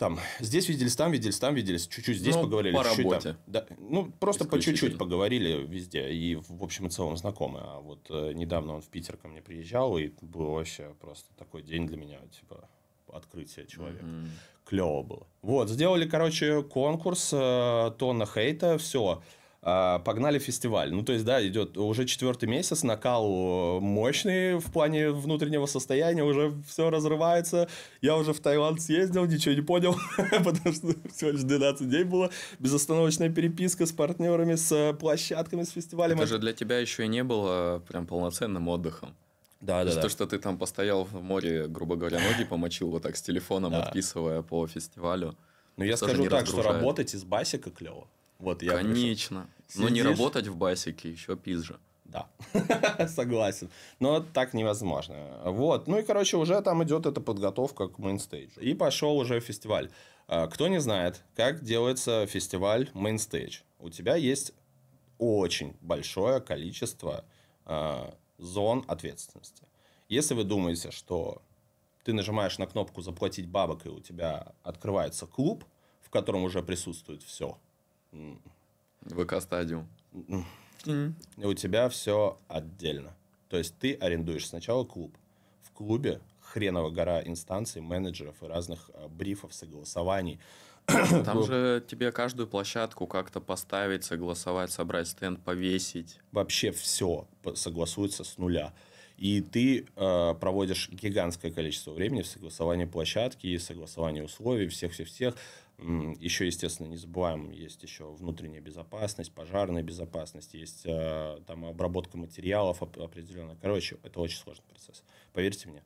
там, здесь виделись, там виделись, там виделись, чуть-чуть здесь ну, поговорили, по чуть-чуть работе. там. Да, ну, просто по чуть-чуть поговорили везде, и в общем и целом знакомы. А вот э, недавно он в Питер ко мне приезжал, и был вообще просто такой день для меня, типа, открытие человека. Mm-hmm. Клево было. Вот, сделали, короче, конкурс э, тонна хейта, все. А, погнали фестиваль. Ну, то есть, да, идет уже четвертый месяц, накал э, мощный в плане внутреннего состояния, уже все разрывается. Я уже в Таиланд съездил, ничего не понял, [laughs] потому что всего лишь 12 дней было. Безостановочная переписка с партнерами, с э, площадками, с фестивалем. Это же для тебя еще и не было э, прям полноценным отдыхом. Да, то да, что ты там постоял в море, грубо говоря, [laughs] ноги помочил вот так с телефоном, да. отписывая по фестивалю. Ну, я скажу так, что работать из басика клево. Вот я Конечно. Но не работать в басике еще пизже. Да, [laughs] согласен. Но так невозможно. Вот. Ну и, короче, уже там идет эта подготовка к мейнстейджу. И пошел уже фестиваль. А, кто не знает, как делается фестиваль мейнстейдж? У тебя есть очень большое количество а, зон ответственности. Если вы думаете, что ты нажимаешь на кнопку «Заплатить бабок», и у тебя открывается клуб, в котором уже присутствует все – ВК-стадиум. И у тебя все отдельно. То есть ты арендуешь сначала клуб. В клубе хреново гора инстанций, менеджеров и разных а, брифов, согласований. Там же тебе каждую площадку как-то поставить, согласовать, собрать стенд, повесить. Вообще все согласуется с нуля. И ты э, проводишь гигантское количество времени в согласовании площадки, согласовании условий, всех-всех-всех. Еще, естественно, не забываем, есть еще внутренняя безопасность, пожарная безопасность, есть э, там обработка материалов определенно Короче, это очень сложный процесс, поверьте мне.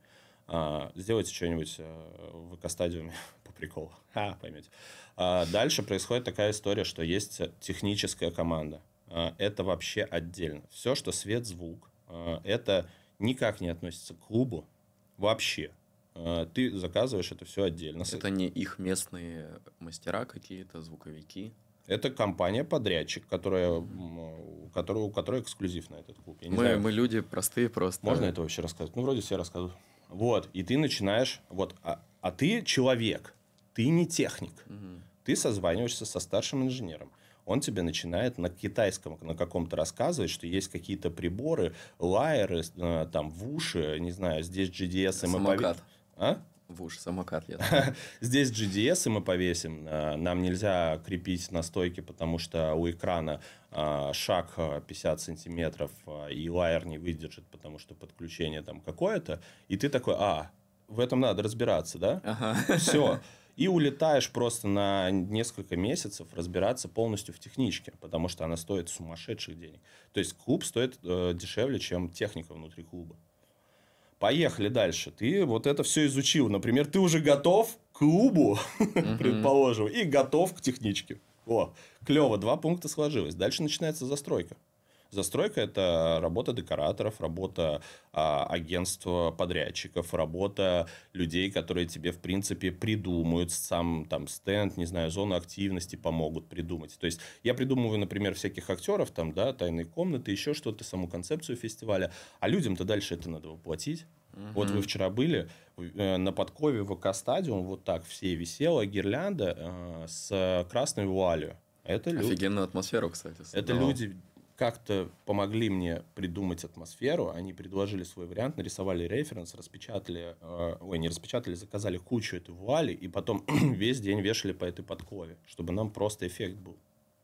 А, сделайте что-нибудь э, в экостадиуме [laughs] по приколу, [laughs] а поймете. Дальше происходит такая история, что есть техническая команда. А, это вообще отдельно. Все, что свет, звук, а, это никак не относится к клубу вообще. А, ты заказываешь это все отдельно. Это не их местные мастера какие-то, звуковики? Это компания-подрядчик, которая, которая, у которой эксклюзив на этот клуб. мы, знаю, мы люди простые просто. Можно это вообще рассказать? Ну, вроде все рассказывают. Вот, и ты начинаешь... Вот, а, а ты человек, ты не техник. Угу. Ты созваниваешься со старшим инженером он тебе начинает на китайском на каком-то рассказывать, что есть какие-то приборы, лайеры, э, там, в уши, не знаю, здесь GDS, самокат. А? В уши самокат я. [laughs] Здесь GDS и мы повесим. А, нам нельзя крепить на стойке, потому что у экрана а, шаг 50 а, сантиметров, и лайер не выдержит, потому что подключение там какое-то. И ты такой, а, в этом надо разбираться, да? Ага. Все. [laughs] И улетаешь просто на несколько месяцев разбираться полностью в техничке, потому что она стоит сумасшедших денег. То есть клуб стоит э, дешевле, чем техника внутри клуба. Поехали дальше. Ты вот это все изучил. Например, ты уже готов к клубу, [laughs] предположим, и готов к техничке. О, клево, два пункта сложилось. Дальше начинается застройка. Застройка – это работа декораторов, работа а, агентств подрядчиков, работа людей, которые тебе, в принципе, придумают сам там стенд, не знаю, зону активности помогут придумать. То есть, я придумываю, например, всяких актеров, там, да, тайные комнаты, еще что-то, саму концепцию фестиваля, а людям-то дальше это надо воплотить. Угу. Вот вы вчера были э, на подкове ВК Стадиум, вот так все висела гирлянда э, с красной вуалью. Это люди. Офигенная атмосфера, кстати. Это да. люди как-то помогли мне придумать атмосферу. Они предложили свой вариант, нарисовали референс, распечатали, э, ой, не распечатали, заказали кучу этой вуали, и потом [clears throat] весь день вешали по этой подкове, чтобы нам просто эффект был.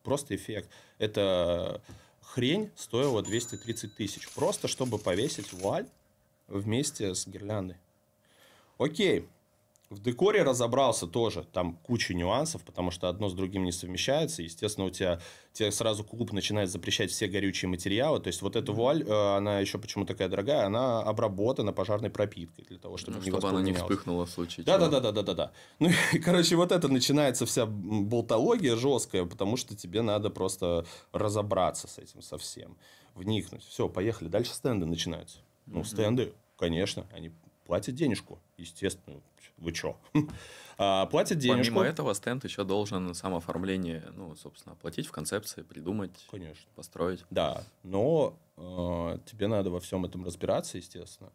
Просто эффект. Это хрень стоила 230 тысяч. Просто чтобы повесить вуаль вместе с гирляндой. Окей. В декоре разобрался тоже, там куча нюансов, потому что одно с другим не совмещается. Естественно, у тебя, тебе сразу клуб начинает запрещать все горючие материалы. То есть, вот эта вуаль, э, она еще почему такая дорогая, она обработана пожарной пропиткой для того, чтобы, ну, не чтобы она не вспыхнула в случае да, да, да, да, да, да, да. Ну, и, [laughs] короче, вот это начинается вся болтология жесткая, потому что тебе надо просто разобраться с этим совсем, вникнуть. Все, поехали. Дальше стенды начинаются. Ну, стенды, конечно, они платит денежку, естественно. Вы чё? [laughs] А, платит денежку. Помимо этого, стенд еще должен сам оформление, ну, собственно, оплатить в концепции, придумать, Конечно. построить. Да, но э, тебе надо во всем этом разбираться, естественно.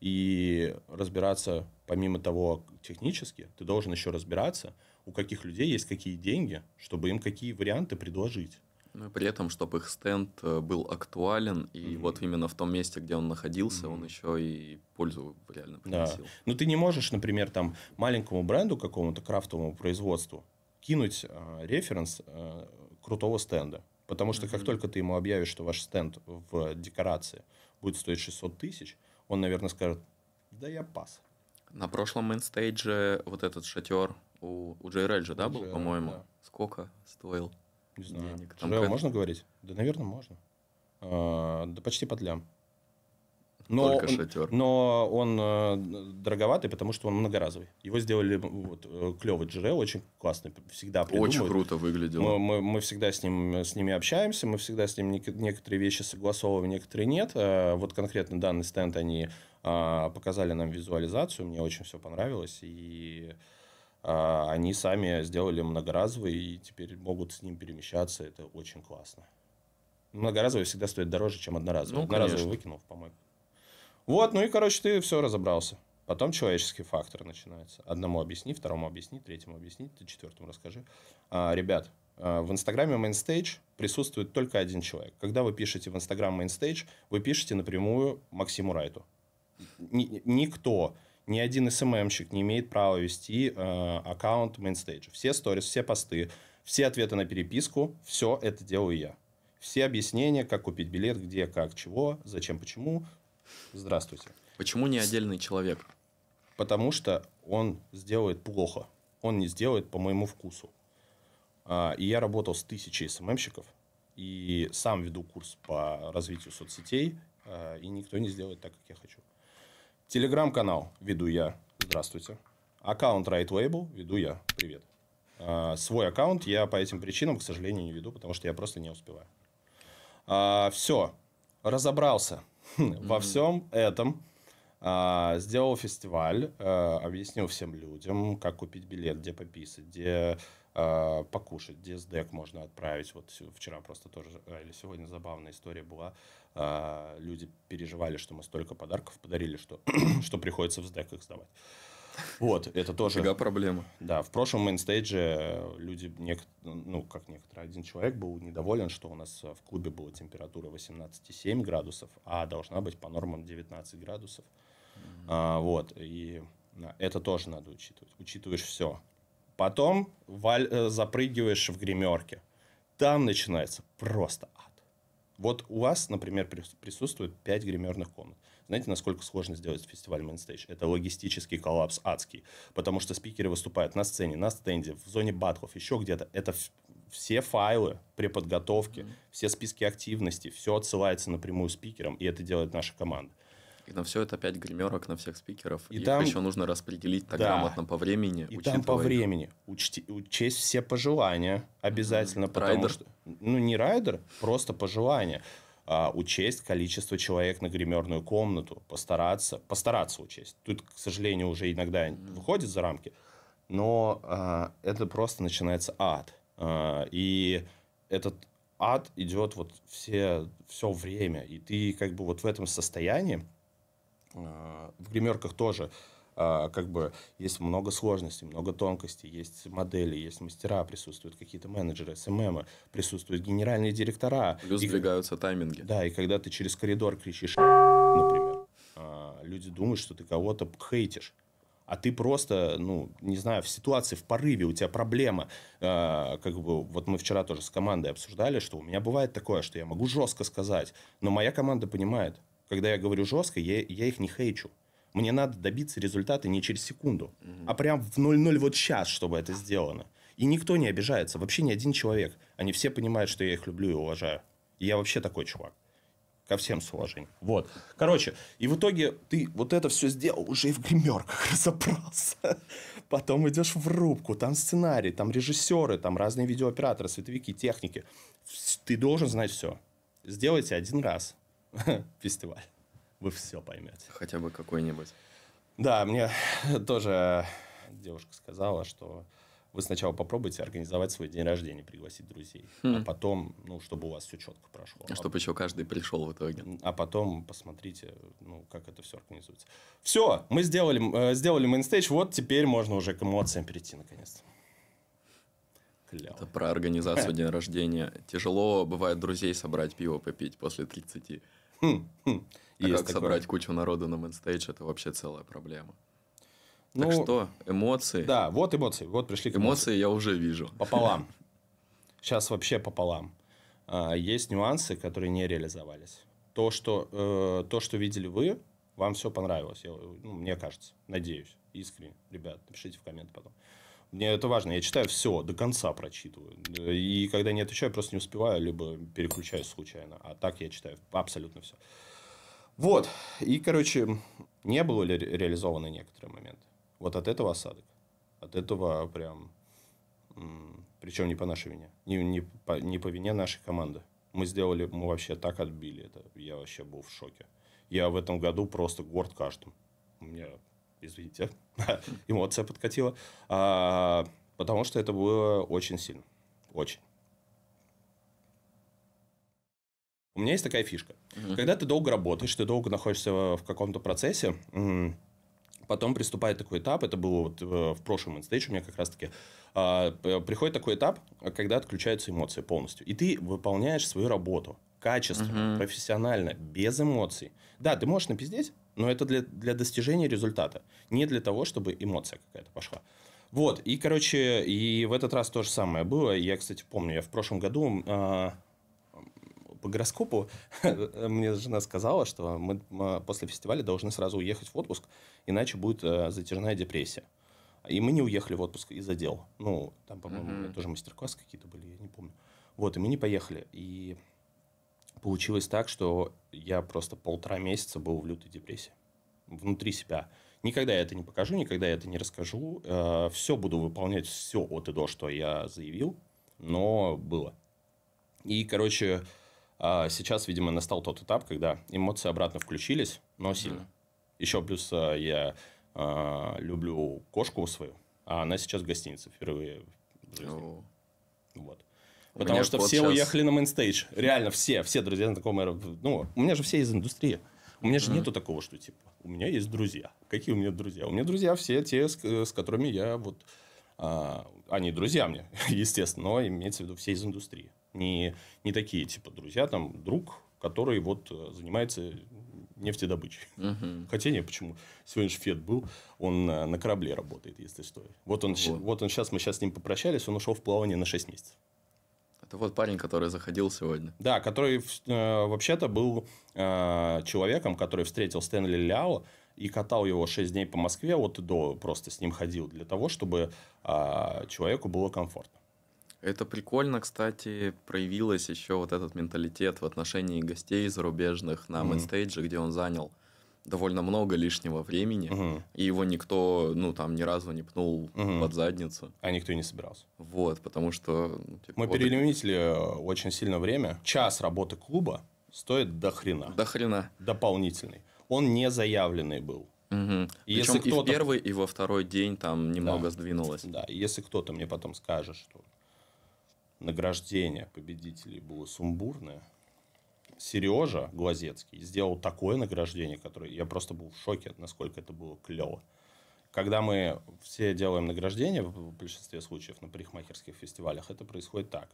И разбираться, помимо того, технически, ты должен еще разбираться, у каких людей есть какие деньги, чтобы им какие варианты предложить. Ну и при этом, чтобы их стенд э, был актуален, и mm-hmm. вот именно в том месте, где он находился, mm-hmm. он еще и пользу реально приносил. Да. Ну, ты не можешь, например, там маленькому бренду какому-то крафтовому производству кинуть э, референс э, крутого стенда. Потому что mm-hmm. как только ты ему объявишь, что ваш стенд в декорации будет стоить 600 тысяч, он, наверное, скажет, да я пас. На прошлом мейнстейдже вот этот шатер у, у Джей Реджи, да, был, по-моему? Да. Сколько стоил? Не знаю. Денег. Там можно говорить? Да, наверное, можно. А, да почти под лям. Но Только он, шатер. Но он э, дороговатый, потому что он многоразовый. Его сделали вот, э, клевый джире, очень классный, всегда придумывают. Очень круто выглядел. Мы, мы, мы всегда с, ним, с ними общаемся, мы всегда с ним некоторые вещи согласовываем, некоторые нет. Э, вот конкретно данный стенд они а, показали нам визуализацию, мне очень все понравилось. И а, они сами сделали многоразовый и теперь могут с ним перемещаться. Это очень классно. Многоразовый всегда стоит дороже, чем одноразовый. Ну, одноразовый выкинул в помойку. Вот, ну и, короче, ты все разобрался. Потом человеческий фактор начинается. Одному объясни, второму объясни, третьему объясни, ты четвертому расскажи. А, ребят, а, в Инстаграме Mainstage присутствует только один человек. Когда вы пишете в Инстаграм Mainstage, вы пишете напрямую Максиму Райту. Ни- никто ни один СММщик эм не имеет права вести э, аккаунт Mainstage. Все сторис, все посты, все ответы на переписку, все это делаю я. Все объяснения, как купить билет, где, как, чего, зачем, почему. Здравствуйте. Почему не отдельный человек? Потому что он сделает плохо. Он не сделает по моему вкусу. А, и я работал с тысячей СММщиков. Эм и сам веду курс по развитию соцсетей. А, и никто не сделает так, как я хочу. Телеграм-канал веду я. Здравствуйте. Аккаунт Right Label веду я. Привет. А, свой аккаунт я по этим причинам, к сожалению, не веду, потому что я просто не успеваю. А, все. Разобрался mm-hmm. [laughs] во всем этом. А, сделал фестиваль, а, объяснил всем людям, как купить билет, где пописать, где а, покушать. DSDEC можно отправить. Вот вчера просто тоже, а, или сегодня забавная история была. А, люди переживали, что мы столько подарков подарили, что, [clears throat] что приходится в SDEC их сдавать. Вот, это тоже... Фига проблема. Да, в прошлом мейнстейдже э, люди, нек... ну, как некоторые, один человек был недоволен, что у нас в клубе была температура 18,7 градусов, а должна быть по нормам 19 градусов. Mm-hmm. А, вот, и это тоже надо учитывать. Учитываешь все. Потом валь, э, запрыгиваешь в гримерке. Там начинается просто ад. Вот у вас, например, присутствует 5 гримерных комнат. Знаете, насколько сложно сделать фестиваль Mainstage? Это логистический коллапс адский. Потому что спикеры выступают на сцене, на стенде, в зоне батлов, еще где-то. Это все файлы при подготовке, mm-hmm. все списки активности, все отсылается напрямую спикерам, и это делает наша команда. И на все это опять гримерок, на всех спикеров. И Их там... еще нужно распределить так да. грамотно по времени. И там по времени. Учти, учесть все пожелания обязательно. Потому райдер? Что, ну, не райдер, просто пожелания. А, учесть количество человек на гримерную комнату. Постараться, постараться учесть. Тут, к сожалению, уже иногда выходит за рамки. Но а, это просто начинается ад. А, и этот ад идет вот все, все время. И ты как бы вот в этом состоянии, Э, в гримерках тоже э, как бы есть много сложностей, много тонкостей, есть модели, есть мастера, присутствуют какие-то менеджеры, СММы, эм присутствуют генеральные директора. Плюс и, двигаются тайминги. Да, и когда ты через коридор кричишь, например, э, люди думают, что ты кого-то хейтишь. А ты просто, ну, не знаю, в ситуации, в порыве, у тебя проблема. Э, как бы, вот мы вчера тоже с командой обсуждали, что у меня бывает такое, что я могу жестко сказать, но моя команда понимает, когда я говорю жестко, я, я их не хейчу. Мне надо добиться результата не через секунду, mm-hmm. а прям в 0-0 вот сейчас, чтобы это сделано. И никто не обижается, вообще ни один человек. Они все понимают, что я их люблю и уважаю. И я вообще такой чувак. Ко всем с уважением. Вот. Короче, и в итоге ты вот это все сделал, уже и в гримерках [laughs] разобрался. Потом идешь в рубку, там сценарий, там режиссеры, там разные видеооператоры, световики, техники. Ты должен знать все. Сделайте один раз. [laughs] фестиваль. Вы все поймете. Хотя бы какой-нибудь. Да, мне [laughs] тоже девушка сказала, что вы сначала попробуйте организовать свой день рождения, пригласить друзей. А хм. А потом, ну, чтобы у вас все четко прошло. А чтобы еще каждый пришел в итоге. А потом посмотрите, ну, как это все организуется. Все, мы сделали, э, сделали мейнстейдж, вот теперь можно уже к эмоциям перейти наконец-то. Клево. Это про организацию [laughs] дня рождения. Тяжело бывает друзей собрать пиво попить после 30. Хм, хм. А есть как такое. собрать кучу народу на мейнстейдж, это вообще целая проблема. Ну, так что, эмоции. Да, вот эмоции. Вот пришли к эмоции. Эмоции я уже вижу. Пополам. Сейчас [laughs] вообще пополам. А, есть нюансы, которые не реализовались. То, что, э, то, что видели вы, вам все понравилось, я, ну, мне кажется, надеюсь, искренне. Ребят, напишите в комменты потом. Мне это важно. Я читаю все, до конца прочитываю. И когда не отвечаю, просто не успеваю, либо переключаюсь случайно. А так я читаю абсолютно все. Вот. И, короче, не было ли реализованы некоторые моменты. Вот от этого осадок. От этого прям... Причем не по нашей вине. Не, не, по, не по вине нашей команды. Мы сделали... Мы вообще так отбили это. Я вообще был в шоке. Я в этом году просто горд каждым. У меня извините, [laughs] эмоция подкатила, а, потому что это было очень сильно, очень. У меня есть такая фишка. Угу. Когда ты долго работаешь, ты долго находишься в каком-то процессе, потом приступает такой этап, это было вот э, в прошлом инстейдже у меня как раз-таки, а, приходит такой этап, когда отключаются эмоции полностью, и ты выполняешь свою работу качественно, угу. профессионально, без эмоций. Да, ты можешь напиздеть, но это для, для достижения результата, не для того, чтобы эмоция какая-то пошла. Вот, и, короче, и в этот раз то же самое было. Я, кстати, помню, я в прошлом году э, по гороскопу [laughs] мне жена сказала, что мы а, после фестиваля должны сразу уехать в отпуск, иначе будет э, затяжная депрессия. И мы не уехали в отпуск из-за дел. Ну, там, по-моему, mm-hmm. тоже мастер классы какие-то были, я не помню. Вот, и мы не поехали. И Получилось так, что я просто полтора месяца был в лютой депрессии. Внутри себя. Никогда я это не покажу, никогда я это не расскажу. Э, все буду выполнять, все от и до, что я заявил, но было. И, короче, э, сейчас, видимо, настал тот этап, когда эмоции обратно включились, но сильно. Mm-hmm. Еще плюс э, я люблю кошку свою, а она сейчас в гостинице впервые в жизни. Oh. Вот. Потому что все час. уехали на мейнстейдж. Реально все, все друзья, на знакомые. Ну, у меня же все из индустрии. У меня же mm-hmm. нету такого, что типа, у меня есть друзья. Какие у меня друзья? У меня друзья все те, с, э, с которыми я вот... А, они друзья мне, [laughs] естественно, но имеется в виду все из индустрии. Не, не такие, типа, друзья, там, друг, который вот э, занимается нефтедобычей. Угу. Хотя нет, почему? Сегодня же Фед был, он на, э, на корабле работает, если что. Вот он, вот. вот он сейчас, мы сейчас с ним попрощались, он ушел в плавание на 6 месяцев. Это вот парень, который заходил сегодня. Да, который э, вообще-то был э, человеком, который встретил Стэнли Ляо и катал его 6 дней по Москве, вот и до просто с ним ходил, для того, чтобы э, человеку было комфортно. Это прикольно, кстати, проявилось еще вот этот менталитет в отношении гостей зарубежных на мейнстейдже, mm-hmm. где он занял довольно много лишнего времени, угу. и его никто, ну, там, ни разу не пнул угу. под задницу. А никто и не собирался. Вот, потому что... Ну, типа, Мы вот... перелимитили э, очень сильно время. Час работы клуба стоит до хрена. До хрена. Дополнительный. Он не заявленный был. Угу. И Причем если и в первый, и во второй день там немного да. сдвинулось. Да, и если кто-то мне потом скажет, что награждение победителей было сумбурное, Сережа Глазецкий сделал такое награждение, которое я просто был в шоке, насколько это было клево. Когда мы все делаем награждение, в большинстве случаев на парикмахерских фестивалях, это происходит так.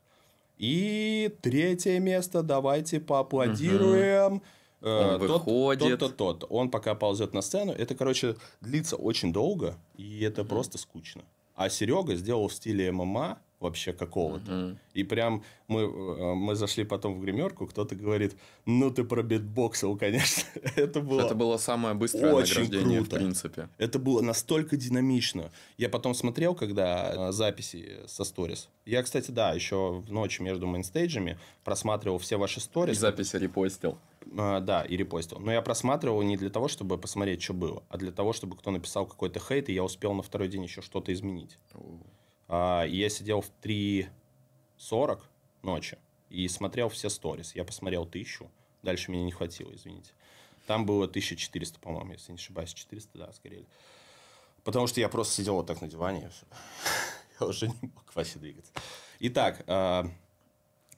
И третье место, давайте поаплодируем. Угу. Он э, выходит. Тот, тот, тот, Он пока ползет на сцену. Это, короче, длится очень долго, и это угу. просто скучно. А Серега сделал в стиле ММА вообще какого-то. Uh-huh. И прям мы, э, мы зашли потом в гримерку, кто-то говорит, ну ты про битбоксил, конечно. [laughs] это было... Это было самое быстрое очень награждение, круто. в принципе. Это было настолько динамично. Я потом смотрел, когда э, записи со сторис. Я, кстати, да, еще в ночь между мейнстейджами просматривал все ваши сторис. И записи репостил. А, да, и репостил. Но я просматривал не для того, чтобы посмотреть, что было, а для того, чтобы кто написал какой-то хейт, и я успел на второй день еще что-то изменить. Uh-huh. А, я сидел в 3.40 ночи и смотрел все сторис. Я посмотрел тысячу, дальше меня не хватило, извините. Там было 1400, по-моему, если не ошибаюсь, 400, да, скорее. Потому что я просто сидел вот так на диване, [laughs] я уже не мог вообще двигаться. Итак, а,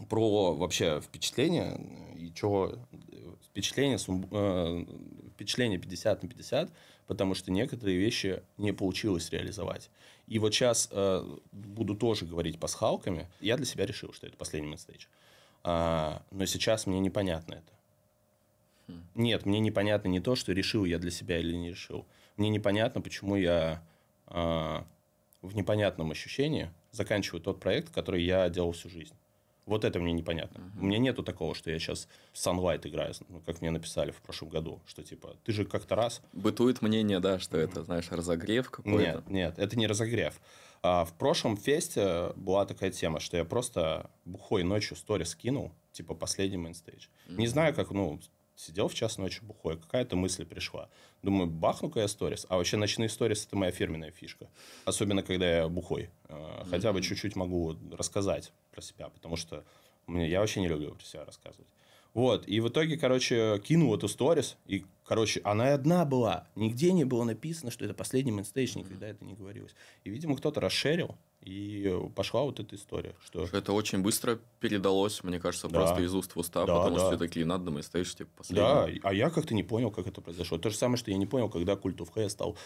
про вообще впечатление э, и чего э, впечатление, э, впечатление 50 на 50, потому что некоторые вещи не получилось реализовать. И вот сейчас э, буду тоже говорить пасхалками. Я для себя решил, что это последний месседж. А, но сейчас мне непонятно это. Хм. Нет, мне непонятно не то, что решил я для себя или не решил. Мне непонятно, почему я э, в непонятном ощущении заканчиваю тот проект, который я делал всю жизнь. Вот это мне непонятно. Uh-huh. У меня нету такого, что я сейчас Sunlight играю, ну, как мне написали в прошлом году, что типа, ты же как-то раз... Бытует мнение, да, что это, знаешь, разогрев какой-то. Нет, нет, это не разогрев. А, в прошлом фесте была такая тема, что я просто бухой ночью сторис кинул, типа, последний мейнстейдж. Uh-huh. Не знаю, как, ну, сидел в час ночи бухой, какая-то мысль пришла. Думаю, бахну-ка я сторис. А вообще ночные сторис – это моя фирменная фишка. Особенно, когда я бухой. Э, хотя бы чуть-чуть могу рассказать про себя, потому что мне, я вообще не люблю про себя рассказывать. Вот, и в итоге, короче, кинул эту сторис, и, короче, она и одна была. Нигде не было написано, что это последний мейнстейч, когда это не говорилось. И, видимо, кто-то расширил, и пошла вот эта история. Что... Это очень быстро передалось, мне кажется, да. просто из уст в уста, да, потому да. что ты такие над и стоишь типа последний. Да, а я как-то не понял, как это произошло. То же самое, что я не понял, когда культ Уфе стал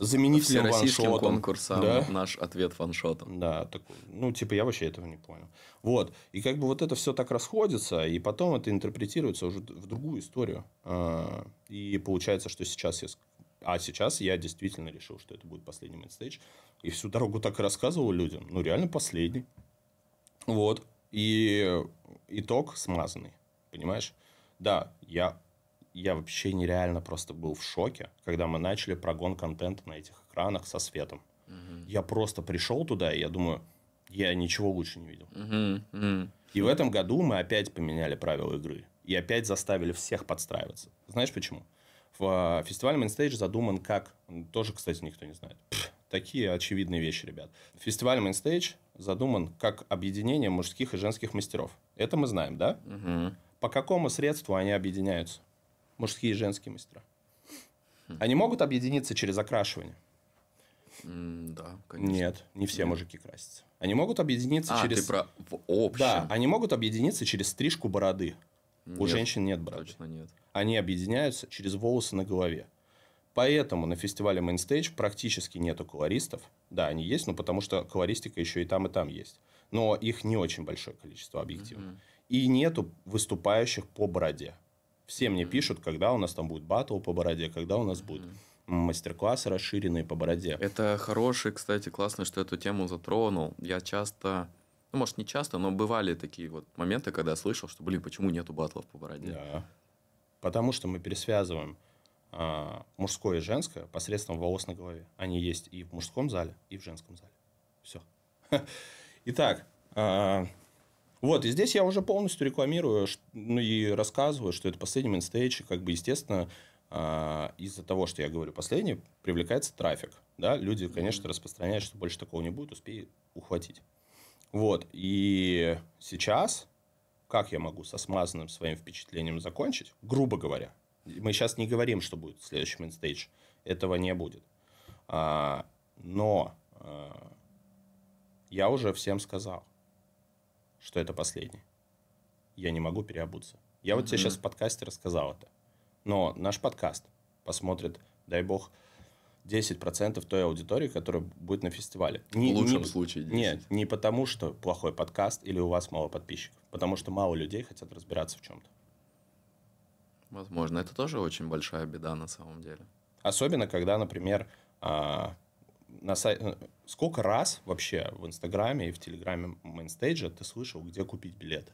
заменителем ваншотом. конкурсом да? наш ответ фаншотом Да, так, ну, типа, я вообще этого не понял. Вот. И как бы вот это все так расходится, и потом это интерпретируется уже в другую историю. А, и получается, что сейчас я... А сейчас я действительно решил, что это будет последний мейнстейдж. И всю дорогу так и рассказывал людям. Ну, реально последний. Вот. И итог смазанный. Понимаешь? Да, я, я вообще нереально просто был в шоке, когда мы начали прогон контента на этих экранах со светом. Угу. Я просто пришел туда, и я думаю, я ничего лучше не видел. Угу. Угу. И в этом году мы опять поменяли правила игры. И опять заставили всех подстраиваться. Знаешь почему? фестиваль Mainstage задуман как... Тоже, кстати, никто не знает. Пфф, такие очевидные вещи, ребят. Фестиваль Mainstage задуман как объединение мужских и женских мастеров. Это мы знаем, да? Угу. По какому средству они объединяются? Мужские и женские мастера. Они могут объединиться через окрашивание. да, конечно. Нет, не все Нет. мужики красятся. Они могут объединиться а, через... Ты про... В общем. Да, они могут объединиться через стрижку бороды. Нет, У женщин нет бороды. Точно нет. Они объединяются через волосы на голове. Поэтому на фестивале Mainstage практически нет колористов. Да, они есть, но ну, потому что колористика еще и там, и там есть. Но их не очень большое количество объективно. Mm-hmm. И нету выступающих по бороде. Все мне mm-hmm. пишут, когда у нас там будет батл по бороде, когда у нас mm-hmm. будет мастер класс расширенный по бороде. Это хороший, кстати, классно, что эту тему затронул. Я часто, ну, может, не часто, но бывали такие вот моменты, когда я слышал, что, блин, почему нету батлов по бороде? Да, потому что мы пересвязываем – а, мужское и женское посредством волос на голове. Они есть и в мужском зале, и в женском зале. Все. [laughs] Итак, а, вот, и здесь я уже полностью рекламирую ну, и рассказываю, что это последний мейнстейдж, и как бы, естественно, а, из-за того, что я говорю последний, привлекается трафик. Да? Люди, конечно, распространяют, что больше такого не будет, успей ухватить. Вот, и сейчас, как я могу со смазанным своим впечатлением закончить, грубо говоря, мы сейчас не говорим, что будет в следующем инстейдж. Этого не будет. А, но а, я уже всем сказал, что это последний. Я не могу переобуться. Я mm-hmm. вот тебе сейчас в подкасте рассказал это. Но наш подкаст посмотрит, дай бог, 10% той аудитории, которая будет на фестивале. Не, в лучшем не, случае 10. Нет, не потому, что плохой подкаст или у вас мало подписчиков. Потому что мало людей хотят разбираться в чем-то. Возможно, это тоже очень большая беда на самом деле. Особенно, когда, например, а, на сай... Э, сколько раз вообще в Инстаграме и в Телеграме Мейнстейджа ты слышал, где купить билеты?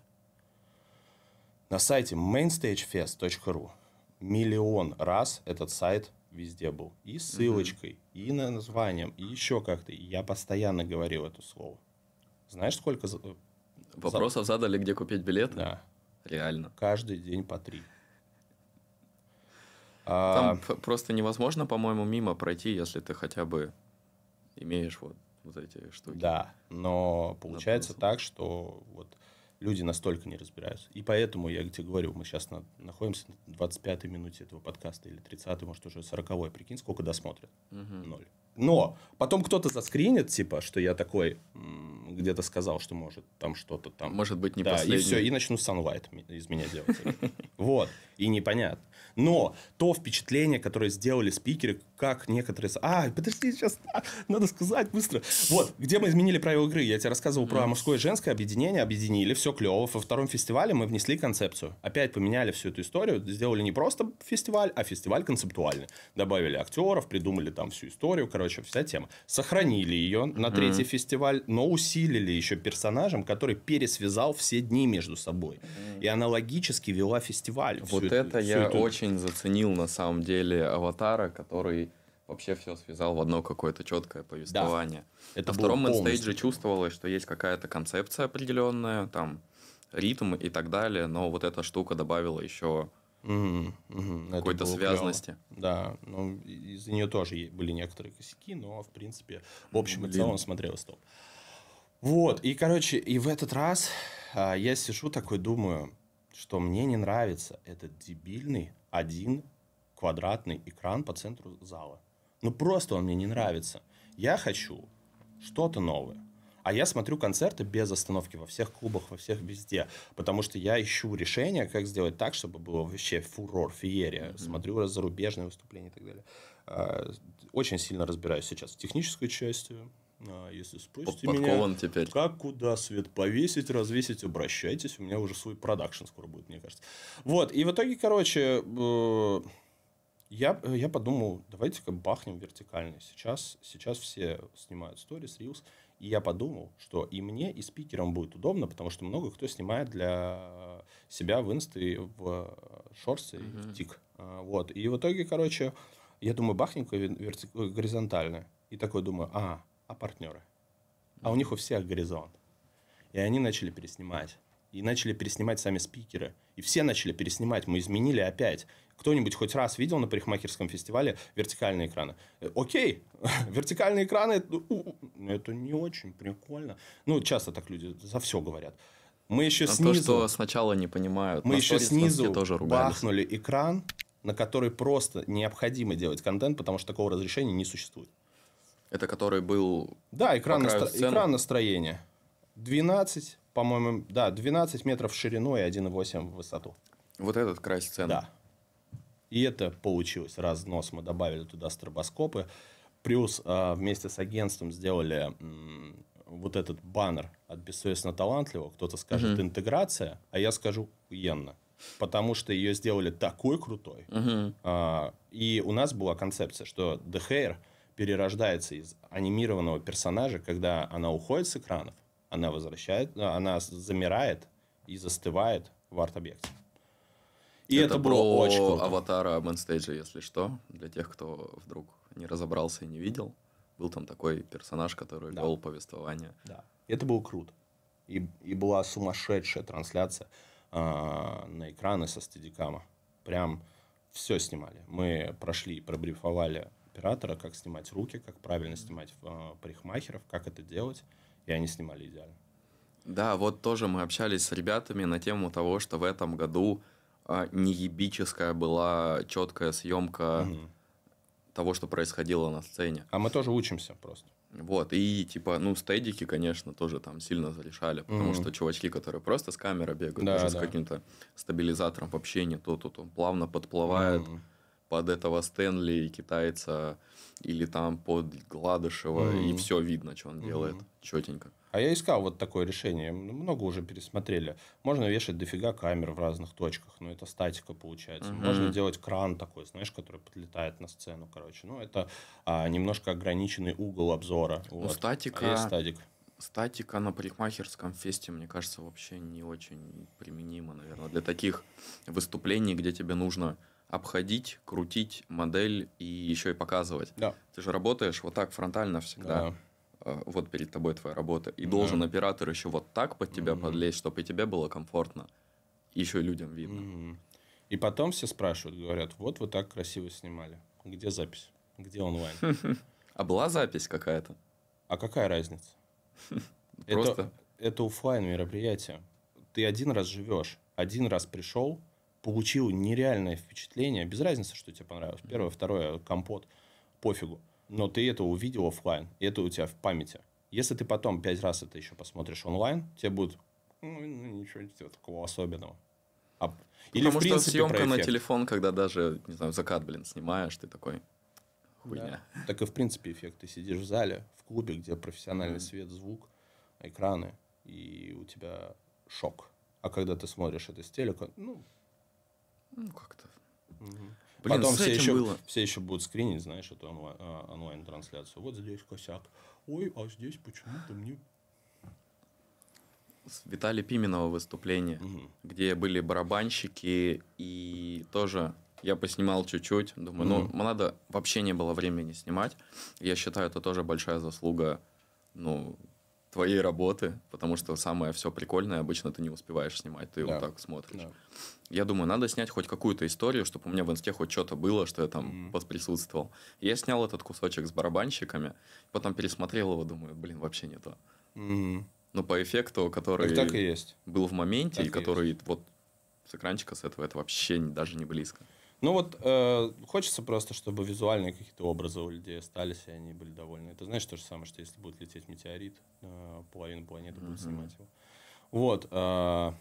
На сайте mainstagefest.ru миллион раз этот сайт везде был. И ссылочкой, mm-hmm. и на названием, и еще как-то. Я постоянно говорил это слово. Знаешь, сколько... Э, Вопросов задали, где купить билеты? Да. Реально. Каждый день по три. Там а... просто невозможно, по-моему, мимо пройти, если ты хотя бы имеешь вот, вот эти штуки. Да, но получается так, что вот люди настолько не разбираются. И поэтому, я тебе говорю, мы сейчас на, находимся на 25-й минуте этого подкаста или 30-й, может, уже 40-й. Прикинь, сколько досмотрят? Угу. Ноль. Но потом кто-то заскринит, типа, что я такой где-то сказал, что может там что-то там. Может быть, не да, последний. и все, и начну Sunlight из меня делать. [laughs] Вот и непонятно. Но то впечатление, которое сделали спикеры, как некоторые... А, подожди, сейчас а, надо сказать быстро. Вот, где мы изменили правила игры. Я тебе рассказывал про мужское и женское объединение. Объединили, все клево. Во втором фестивале мы внесли концепцию. Опять поменяли всю эту историю. Сделали не просто фестиваль, а фестиваль концептуальный. Добавили актеров, придумали там всю историю. Короче, вся тема. Сохранили ее на третий mm. фестиваль, но усилили еще персонажем, который пересвязал все дни между собой. Mm. И аналогически вела фестиваль. Вот вот это я эту... очень заценил на самом деле аватара, который вообще все связал в одно какое-то четкое повествование. Да. Это на втором мейнстейдже чувствовалось, что есть какая-то концепция определенная, там ритм и так далее, но вот эта штука добавила еще Угу, угу. Какой-то связности. Клево. Да, ну, из-за нее тоже были некоторые косяки, но, в принципе, в общем и целом смотрелось топ. Вот, и, короче, и в этот раз а, я сижу такой, думаю, что мне не нравится этот дебильный один квадратный экран по центру зала. Ну просто он мне не нравится. Я хочу что-то новое. А я смотрю концерты без остановки во всех клубах, во всех везде. Потому что я ищу решение, как сделать так, чтобы было вообще фурор, феерия. Mm-hmm. Смотрю зарубежные выступления и так далее. А, очень сильно разбираюсь сейчас в технической части, а, если спросите меня, теперь. как, куда свет повесить, развесить, обращайтесь. У меня уже свой продакшн скоро будет, мне кажется. Вот, и в итоге, короче, э, я, я подумал, давайте-ка бахнем вертикально. Сейчас, сейчас все снимают сторис, рилс. И я подумал, что и мне, и спикерам будет удобно, потому что много кто снимает для себя в инсты, в шорсы, uh-huh. в тик. А, вот. И в итоге, короче, я думаю, бахнем-ка вертик... горизонтально. И такой думаю, а, а партнеры. А у них у всех горизонт. И они начали переснимать. И начали переснимать сами спикеры. И все начали переснимать. Мы изменили опять. Кто-нибудь хоть раз видел на парикмахерском фестивале вертикальные экраны? Э, окей, [laughs] вертикальные экраны ну, это не очень прикольно. Ну, часто так люди за все говорят. Мы еще а снизу... То, что сначала не понимают. Мы еще снизу тоже бахнули экран, на который просто необходимо делать контент, потому что такого разрешения не существует. Это который был... Да, экран, настро... Сцену. экран настроения. 12, по-моему, да, 12 метров в ширину и 1,8 в высоту. Вот этот край сцены. Да. И это получилось разнос. Мы добавили туда стробоскопы. Плюс а, вместе с агентством сделали м, вот этот баннер от бессовестно талантливого. Кто-то скажет угу. интеграция, а я скажу уенно. Потому что ее сделали такой крутой. Угу. А, и у нас была концепция, что The Hair перерождается из анимированного персонажа, когда она уходит с экранов, она возвращает, э, она замирает и застывает в арт-объекте. И это, это было про очень круто. аватара Мэнстейджа, если что, для тех, кто вдруг не разобрался и не видел. Был там такой персонаж, который да. вел повествование. Да, это было круто. И, и была сумасшедшая трансляция э, на экраны со стедикама. Прям все снимали. Мы прошли, пробрифовали оператора, как снимать руки, как правильно снимать э, парикмахеров, как это делать, и они снимали идеально. Да, вот тоже мы общались с ребятами на тему того, что в этом году э, неебическая была четкая съемка угу. того, что происходило на сцене. А мы тоже учимся просто. Вот, и типа, ну, стейдики, конечно, тоже там сильно зарешали, потому mm-hmm. что чувачки, которые просто с камеры бегают, да, даже да. с каким-то стабилизатором вообще не то, тут он плавно подплывает. Mm-hmm под этого Стэнли и китайца, или там под Гладышева, mm-hmm. и все видно, что он делает mm-hmm. четенько. А я искал вот такое решение. Много уже пересмотрели. Можно вешать дофига камер в разных точках, но ну, это статика получается. Mm-hmm. Можно делать кран такой, знаешь, который подлетает на сцену, короче. Ну, это а, немножко ограниченный угол обзора. Ну, вот. статика... А статик статика на парикмахерском фесте, мне кажется, вообще не очень применима, наверное, для таких выступлений, где тебе нужно обходить, крутить модель и еще и показывать. Да. Ты же работаешь вот так фронтально всегда. Да. Э, вот перед тобой твоя работа. И да. должен оператор еще вот так под тебя mm подлезть, чтобы и тебе было комфортно. Еще и людям видно. mm И потом все спрашивают, говорят, вот вы так красиво снимали. Где запись? Где онлайн? [laughs] А была запись какая-то? А какая разница? [laughs] Просто... Это, это офлайн мероприятие. Ты один раз живешь, один раз пришел, получил нереальное впечатление. Без разницы, что тебе понравилось. Первое, второе, компот, пофигу. Но ты это увидел офлайн, и это у тебя в памяти. Если ты потом пять раз это еще посмотришь онлайн, тебе будет ну, ну, ничего такого особенного. А... Или Потому в принципе, что съемка на телефон, когда даже, не знаю, закат, блин, снимаешь, ты такой, хуйня. Да. Так и в принципе эффект. Ты сидишь в зале, в клубе, где профессиональный mm. свет, звук, экраны, и у тебя шок. А когда ты смотришь это с телека, ну, ну, как-то. Угу. Блин, Потом все еще, было. все еще будут скринить, знаешь, эту онлайн, а, трансляцию Вот здесь косяк. Ой, а здесь почему-то мне... С Виталия Пименова выступление, угу. где были барабанщики, и тоже я поснимал чуть-чуть. Думаю, угу. ну, надо... Вообще не было времени снимать. Я считаю, это тоже большая заслуга, ну, твоей работы, потому что самое все прикольное обычно ты не успеваешь снимать, ты да. вот так смотришь. Да. Я думаю, надо снять хоть какую-то историю, чтобы у меня в инсте хоть что-то было, что я там mm-hmm. посприсутствовал. я снял этот кусочек с барабанщиками, потом пересмотрел его, думаю, блин, вообще не то. Mm-hmm. Ну, по эффекту, который так, так и есть. был в моменте, так и, и который есть. вот с экранчика с этого, это вообще даже не близко. Ну вот э, хочется просто, чтобы визуальные какие-то образы у людей остались, и они были довольны. Это знаешь то же самое, что если будет лететь метеорит, э, половину планеты будет снимать его. Вот, э,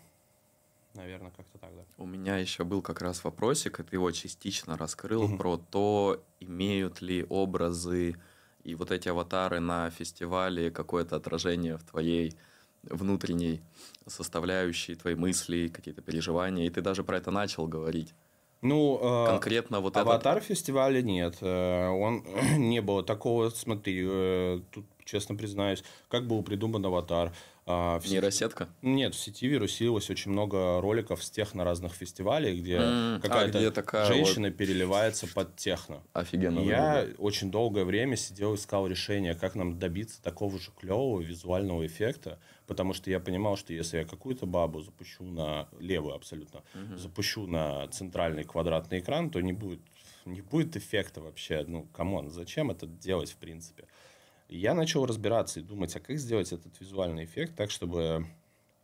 наверное, как-то так, да. У меня еще был как раз вопросик, и ты его частично раскрыл, угу. про то, имеют ли образы и вот эти аватары на фестивале какое-то отражение в твоей внутренней составляющей, твои мысли, какие-то переживания. И ты даже про это начал говорить. Ну, э, конкретно вот аватар этот... фестиваля нет, э, он [clears throat] не было такого. Смотри, э, тут честно признаюсь, как был придуман аватар. В сети... Нет, в сети вирусилось очень много роликов с техно разных фестивалей, где mm, какая-то а, такая женщина вот... переливается под техно. Офигенно. Я выглядит. очень долгое время сидел, искал решение, как нам добиться такого же клевого визуального эффекта, потому что я понимал, что если я какую-то бабу запущу на левую абсолютно, угу. запущу на центральный квадратный экран, то не будет, не будет эффекта вообще. Ну, камон, зачем это делать в принципе? я начал разбираться и думать, а как сделать этот визуальный эффект так, чтобы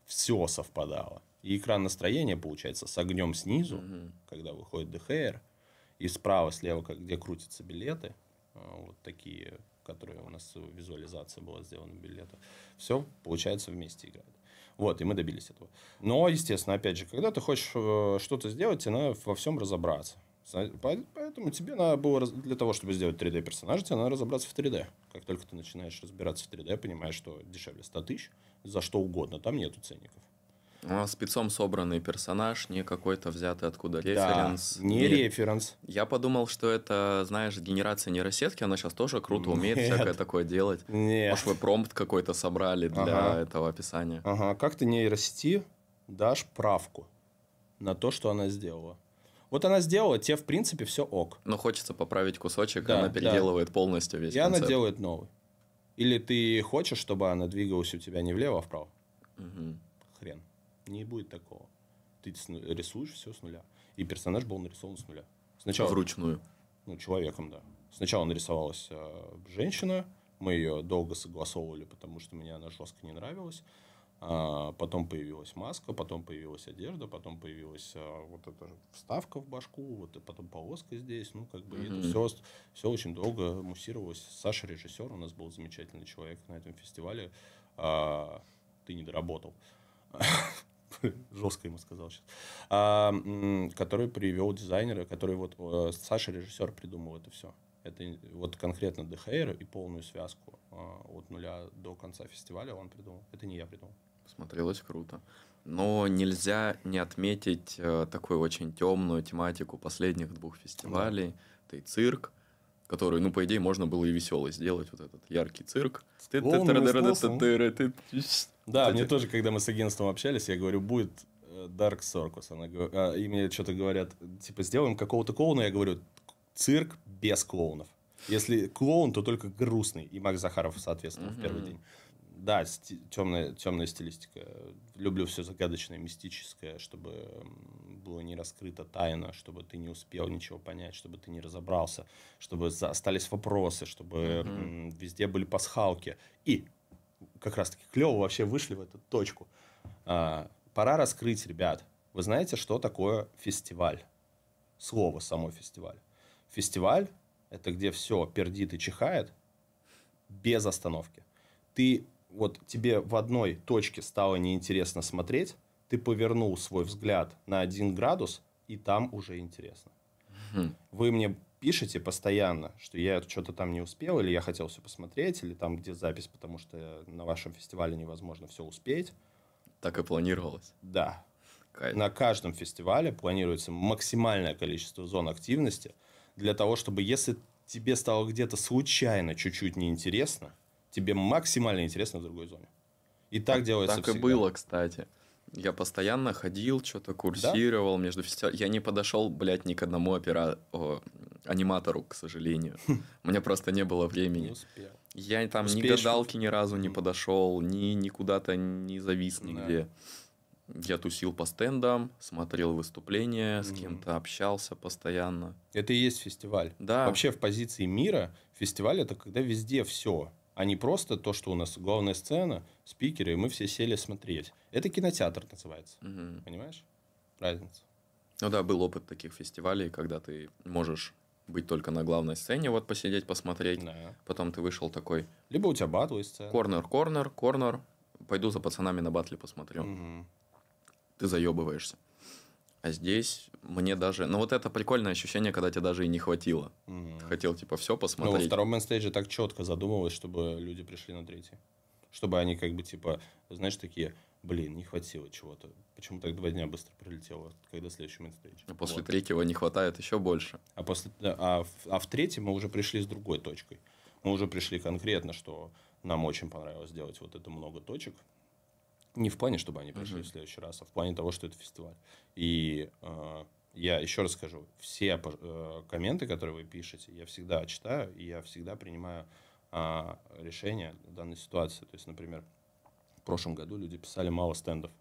все совпадало. И экран настроения получается с огнем снизу, угу. когда выходит ДХР, и справа, слева, где крутятся билеты, а, вот такие которая у нас визуализация была сделана билета. Все, получается, вместе играет. Вот, и мы добились этого. Но, естественно, опять же, когда ты хочешь э, что-то сделать, тебе надо во всем разобраться. Поэтому тебе надо было, для того, чтобы сделать 3D-персонажа, тебе надо разобраться в 3D. Как только ты начинаешь разбираться в 3D, понимаешь, что дешевле 100 тысяч за что угодно, там нету ценников. У а нас спецом собранный персонаж, не какой-то взятый откуда референс. Да, не, не референс. Я подумал, что это, знаешь, генерация нейросетки, она сейчас тоже круто умеет Нет. всякое такое делать. Нет. Может, вы промпт какой-то собрали для ага. этого описания. Ага, как ты нейросети дашь правку на то, что она сделала? Вот она сделала, те, в принципе, все ок. Но хочется поправить кусочек, да, она переделывает да. полностью весь И концепт. она делает новый. Или ты хочешь, чтобы она двигалась у тебя не влево, а вправо? Угу. Хрен. Не будет такого. Ты рисуешь все с нуля. И персонаж был нарисован с нуля. Сначала... Вручную. Ну, человеком, да. Сначала нарисовалась э, женщина, мы ее долго согласовывали, потому что мне она жестко не нравилась. А, потом появилась маска, потом появилась одежда, потом появилась а, вот эта вставка в башку, вот и потом полоска здесь. Ну, как бы mm-hmm. это все, все очень долго муссировалось. Саша, режиссер, у нас был замечательный человек на этом фестивале. А, ты не доработал. [laughs] [laughs] жестко ему сказал сейчас, а, который привел дизайнера, который вот Саша, режиссер, придумал это все. Это вот конкретно ДХР и полную связку а, от нуля до конца фестиваля он придумал. Это не я придумал. Смотрелось круто. Но нельзя не отметить э, такую очень темную тематику последних двух фестивалей. Да. Это и цирк, который, ну, по идее, можно было и веселый сделать, вот этот яркий цирк. Да, вот мне эти... тоже, когда мы с агентством общались, я говорю, будет э, Dark Circus. Она, а, и мне что-то говорят, типа, сделаем какого-то клоуна. Я говорю, цирк без клоунов. Если клоун, то только грустный. И Макс Захаров, соответственно, mm-hmm. в первый день. Да, сти- темная, темная стилистика. Люблю все загадочное, мистическое, чтобы было не раскрыто тайна, чтобы ты не успел ничего понять, чтобы ты не разобрался, чтобы остались вопросы, чтобы mm-hmm. везде были пасхалки. И как раз-таки клево вообще вышли в эту точку. А, пора раскрыть, ребят. Вы знаете, что такое фестиваль? Слово само фестиваль. Фестиваль – это где все пердит и чихает без остановки. Ты вот тебе в одной точке стало неинтересно смотреть, ты повернул свой взгляд на один градус, и там уже интересно. Вы мне пишете постоянно, что я что-то там не успел, или я хотел все посмотреть, или там где запись, потому что на вашем фестивале невозможно все успеть. Так и планировалось. Да. Кайф. На каждом фестивале планируется максимальное количество зон активности для того, чтобы если тебе стало где-то случайно чуть-чуть неинтересно, тебе максимально интересно в другой зоне. И так делается так всегда. и было, кстати. Я постоянно ходил, что-то курсировал да? между фестивалями. Я не подошел, блядь, ни к одному опера... О, аниматору, к сожалению. У хм. меня просто не было времени. Я там ни гадалки ни разу не подошел, ни, никуда то не завис нигде. Я тусил по стендам, смотрел выступления, с кем-то общался постоянно. Это и есть фестиваль. Да. Вообще в позиции мира фестиваль это когда везде все а не просто то, что у нас главная сцена, спикеры, и мы все сели смотреть. Это кинотеатр называется. Угу. Понимаешь? Разница. Ну да, был опыт таких фестивалей, когда ты можешь быть только на главной сцене, вот посидеть, посмотреть. Да. Потом ты вышел такой... Либо у тебя батлы сцена. Корнер, корнер, корнер. Пойду за пацанами на батле посмотрю. Угу. Ты заебываешься. А здесь мне даже... Ну, вот это прикольное ощущение, когда тебе даже и не хватило. mm хотел, типа, все посмотреть. Ну, во втором мейнстейже так четко задумывалось, чтобы люди пришли на третий. Чтобы они как бы, типа, знаешь, такие, блин, не хватило чего-то. Почему так два дня быстро пролетело, когда следующий мейнстейдж? А после вот. третьего не хватает еще больше. А, после, а, а в третьем мы уже пришли с другой точкой. Мы уже пришли конкретно, что нам очень понравилось делать вот это много точек. Не в плане, чтобы они пришли uh-huh. в следующий раз, а в плане того, что это фестиваль. И э, я еще раз скажу, все э, комменты, которые вы пишете, я всегда читаю, и я всегда принимаю э, а, решение данной ситуации. То есть, например, в прошлом году люди писали мало стендов.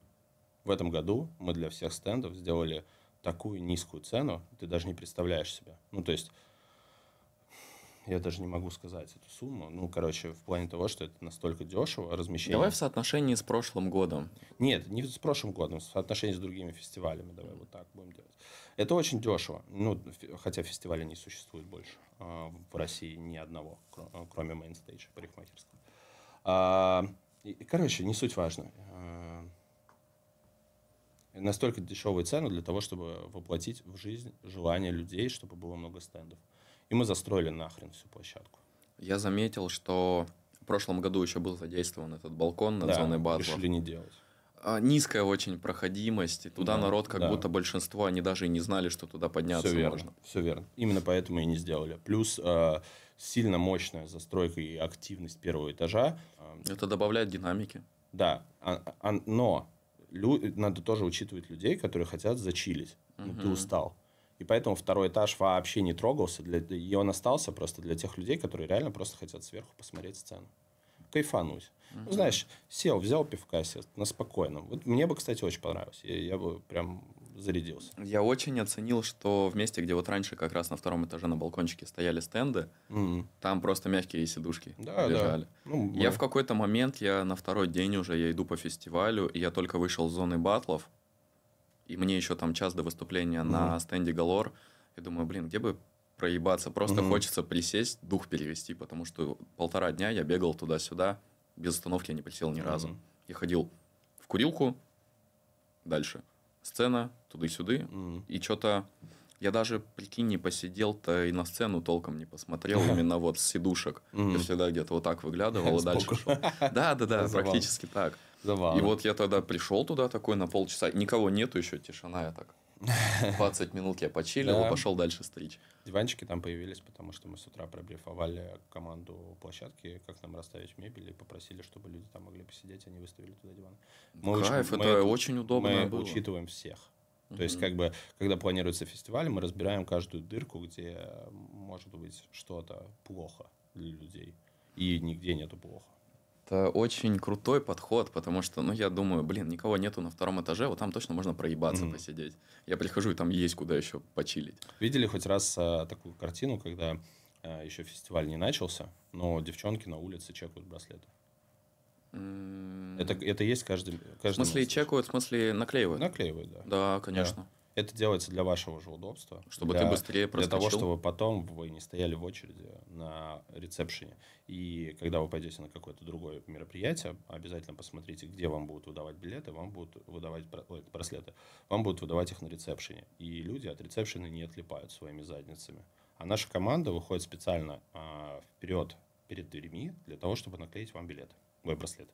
В этом году мы для всех стендов сделали такую низкую цену, ты даже не представляешь себя. Ну, то есть я даже не могу сказать эту сумму. Ну, короче, в плане того, что это настолько дешево размещение. Давай в соотношении с прошлым годом. Нет, не с прошлым годом, в соотношении с другими фестивалями. Давай вот так будем делать. Это очень дешево. Ну, хотя фестиваля не существует больше а, в России ни одного, а, кроме мейнстейджа парикмахерского. А, короче, не суть важно. Настолько дешевые цены для того, чтобы воплотить в жизнь желание людей, чтобы было много стендов. И мы застроили нахрен всю площадку. Я заметил, что в прошлом году еще был задействован этот балкон над да, зоной батла. решили не делать. А, низкая очень проходимость, и туда да, народ, как да. будто большинство, они даже и не знали, что туда подняться все верно, можно. Все верно. Именно поэтому и не сделали. Плюс э, сильно мощная застройка и активность первого этажа. Это добавляет динамики. Да, а, а, но лю, надо тоже учитывать людей, которые хотят зачилить. Угу. ты устал. И поэтому второй этаж вообще не трогался, для, и он остался просто для тех людей, которые реально просто хотят сверху посмотреть сцену. Кайфануть. Mm-hmm. Ну, знаешь, сел, взял пивка сел на спокойном. Вот мне бы, кстати, очень понравилось. Я, я бы прям зарядился. Я очень оценил, что в месте, где вот раньше как раз на втором этаже на балкончике стояли стенды, mm-hmm. там просто мягкие сидушки да, лежали. Да. Ну, я мы... в какой-то момент, я на второй день уже, я иду по фестивалю, и я только вышел с зоны батлов, и мне еще там час до выступления mm-hmm. на стенде Галор, я думаю, блин, где бы проебаться, просто mm-hmm. хочется присесть, дух перевести, потому что полтора дня я бегал туда-сюда, без остановки я не присел ни mm-hmm. разу. Я ходил в курилку, дальше сцена, туда сюды mm-hmm. и что-то... Я даже, прикинь, не посидел-то и на сцену толком не посмотрел, именно вот с сидушек. Mm-hmm. Я всегда где-то вот так выглядывал и дальше шел. Да-да-да, [laughs] практически так. Забавно. И вот я тогда пришел туда такой на полчаса. Никого нету еще, тишина я так. 20 [laughs] минут я почилил да. и пошел дальше стричь. Диванчики там появились, потому что мы с утра пробрифовали команду площадки, как нам расставить мебель, и попросили, чтобы люди там могли посидеть, они выставили туда диван. Мы Кайф, уч... это мы, очень удобно Мы было. учитываем всех. То mm-hmm. есть, как бы, когда планируется фестиваль, мы разбираем каждую дырку, где может быть что-то плохо для людей. И нигде нету плохо. Это очень крутой подход, потому что, ну, я думаю, блин, никого нету на втором этаже, вот там точно можно проебаться, mm-hmm. посидеть. Я прихожу, и там есть куда еще почилить. Видели хоть раз а, такую картину, когда а, еще фестиваль не начался, но девчонки на улице чекают браслеты? Mm-hmm. Это, это есть каждый... каждый в смысле, чекают, в смысле, наклеивают? Наклеивают, да. Да, конечно. Да. Это делается для вашего же удобства. Чтобы для, ты быстрее проскочил. Для того, чтобы потом вы не стояли в очереди на ресепшене. И когда вы пойдете на какое-то другое мероприятие, обязательно посмотрите, где вам будут выдавать билеты, вам будут выдавать ой, браслеты. Вам будут выдавать их на ресепшене. И люди от ресепшена не отлипают своими задницами. А наша команда выходит специально а, вперед перед дверьми для того, чтобы наклеить вам билет, ой, браслет.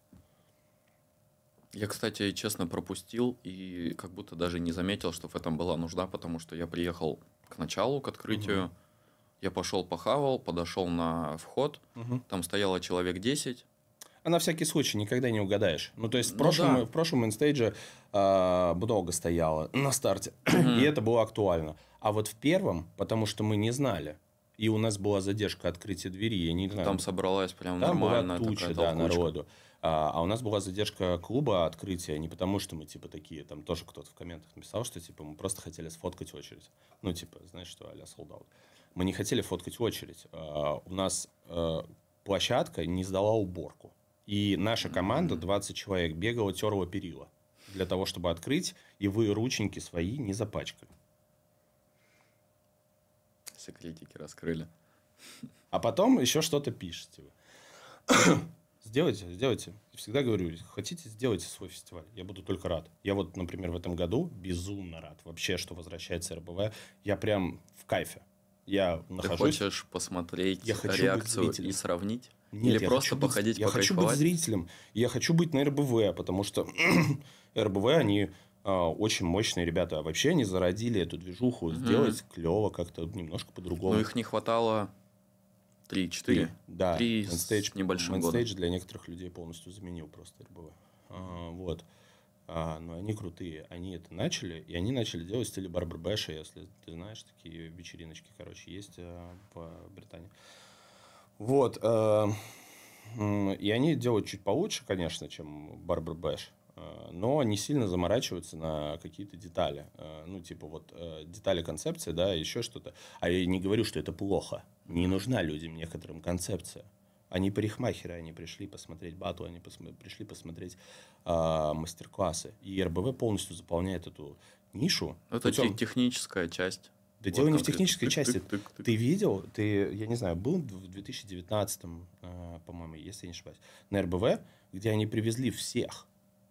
Я, кстати, честно пропустил и как будто даже не заметил, что в этом была нужда, потому что я приехал к началу, к открытию. Угу. Я пошел похавал, подошел на вход. Угу. Там стояло человек 10. А на всякий случай никогда не угадаешь. Ну, то есть в ну прошлом, ну, да. в прошлом инстейдже э, много стояло [clears throat] на старте, [clears throat] и это было актуально. А вот в первом, потому что мы не знали, и у нас была задержка открытия двери, я не ну, знаю. Там собралась прям Там нормальная была туча, такая толкучка. да, народу. А, а, у нас была задержка клуба открытия не потому, что мы типа такие, там тоже кто-то в комментах написал, что типа мы просто хотели сфоткать очередь. Ну, типа, знаешь что, а-ля sold out. Мы не хотели фоткать очередь. А, у нас э, площадка не сдала уборку. И наша команда, 20 человек, бегала, терла перила для того, чтобы открыть, и вы рученьки свои не запачкали. Секретики раскрыли. А потом еще что-то пишете вы. [coughs] Сделайте, сделайте. Всегда говорю, хотите, сделайте свой фестиваль. Я буду только рад. Я вот, например, в этом году безумно рад вообще, что возвращается РБВ. Я прям в кайфе. Я Ты нахожусь... Ты хочешь посмотреть я хочу реакцию и сравнить? Нет, Или я просто хочу походить, быть, Я хочу быть зрителем. Я хочу быть на РБВ, потому что [clears throat] РБВ, они а, очень мощные ребята. вообще они зародили эту движуху. Сделать mm клево как-то немножко по-другому. Но ну, их не хватало Три, четыре? Да. Три с небольшим Mainstage годом. для некоторых людей полностью заменил просто РБВ. А, вот. А, но они крутые. Они это начали, и они начали делать в стиле барбербэша, если ты знаешь, такие вечериночки, короче, есть а, в Британии. Вот. А, и они делают чуть получше, конечно, чем барбербэш. Э, но не сильно заморачиваются на какие-то детали. Э, ну, типа вот э, детали концепции, да, еще что-то. А я не говорю, что это плохо. Не нужна людям некоторым концепция. Они парикмахеры, они пришли посмотреть бату, они пос... пришли посмотреть э, мастер-классы. И РБВ полностью заполняет эту нишу. Это путем... техническая часть. Да вот дело не в технической тык, части. Тык, тык, тык. Ты видел, ты, я не знаю, был в 2019, э, по-моему, если я не ошибаюсь, на РБВ, где они привезли всех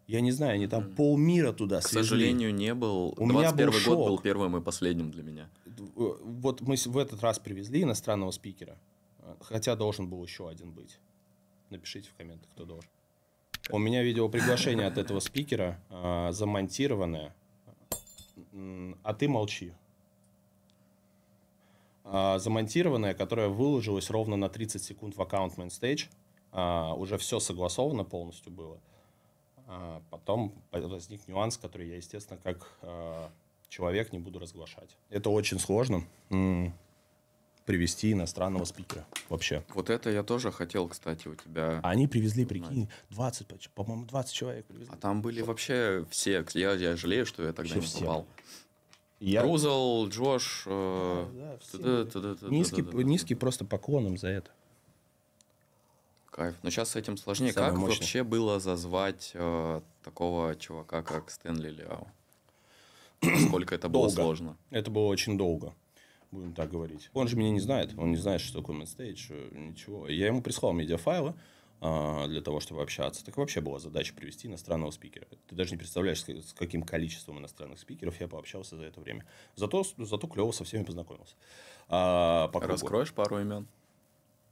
я не знаю, они там полмира туда свезли. К сожалению, не был. У меня был год шок. был первым и последним для меня. Э, вот мы в этот раз привезли иностранного спикера. Хотя должен был еще один быть. Напишите в комментах, кто должен. У меня видео приглашение от этого спикера, э, замонтированное. А ты молчи. Э, замонтированное, которое выложилось ровно на 30 секунд в аккаунт Mainstage. Э, уже все согласовано полностью было. А, потом возник нюанс, который я, естественно, как а, человек не буду разглашать. Это очень сложно привести иностранного спикера вообще. Вот это я тоже хотел, кстати, у тебя. Они привезли, прикинь, 20, по-моему, 20 человек привезли. А там были вообще все. Я, я жалею, что я тогда все, не попал. Я... Рузел, Джош. Низкий просто поклон им за это. Кайф. Но сейчас с этим сложнее. Самое как мощное. вообще было зазвать э, такого чувака, как Стэнли Ляо? Сколько это было сложно? Это было очень долго, будем так говорить. Он же меня не знает, он не знает, что такое мейнстейдж, э, ничего. Я ему прислал медиафайлы э, для того, чтобы общаться. Так вообще была задача привести иностранного спикера. Ты даже не представляешь, с каким количеством иностранных спикеров я пообщался за это время. Зато, зато клево со всеми познакомился. А, по Раскроешь пару имен?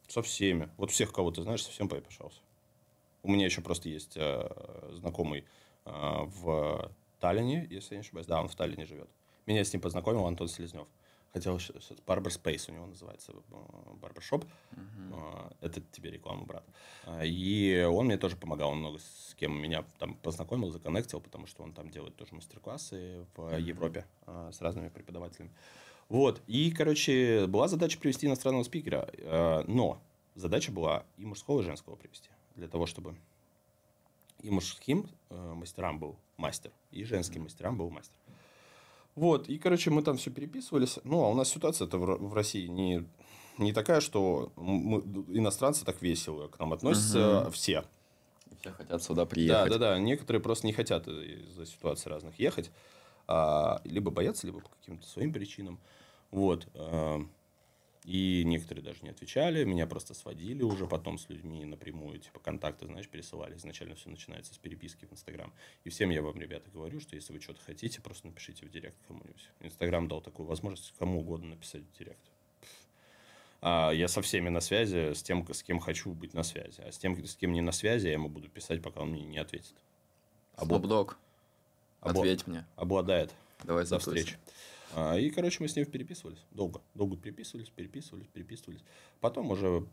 Со всеми. Вот всех, кого ты знаешь, совсем пообещался. У меня еще просто есть э, знакомый э, в Таллине, если я не ошибаюсь. Да, он в Таллине живет. Меня с ним познакомил Антон Селезнев. Хотел Барбер Спейс у него называется э, барбершоп. Uh-huh. Это тебе реклама, брат. Э, и он мне тоже помогал он много с кем меня там познакомил, законнектил, потому что он там делает тоже мастер-классы в uh-huh. Европе с разными преподавателями. Вот. И, короче, была задача привести иностранного спикера, э, но задача была и мужского, и женского привести. Для того, чтобы и мужским э, мастерам был мастер, и женским мастерам был мастер. Вот, и, короче, мы там все переписывались. Ну, а у нас ситуация-то в, в России не, не такая, что мы, иностранцы так весело к нам относятся угу. все. Все хотят сюда приехать. Да, да, да. Некоторые просто не хотят из-за ситуации разных ехать а, либо боятся, либо по каким-то своим причинам. Вот. А, и некоторые даже не отвечали, меня просто сводили уже потом с людьми напрямую, типа контакты, знаешь, пересылали. Изначально все начинается с переписки в Инстаграм. И всем я вам, ребята, говорю, что если вы что-то хотите, просто напишите в директ кому-нибудь. Инстаграм дал такую возможность кому угодно написать в директ. А я со всеми на связи, с тем, с кем хочу быть на связи. А с тем, с кем не на связи, я ему буду писать, пока он мне не ответит. А Снапдог обла... Ответь мне. Обладает. Давай До встречи. А, и, короче, мы с ним переписывались. Долго. Долго переписывались, переписывались, переписывались. Потом уже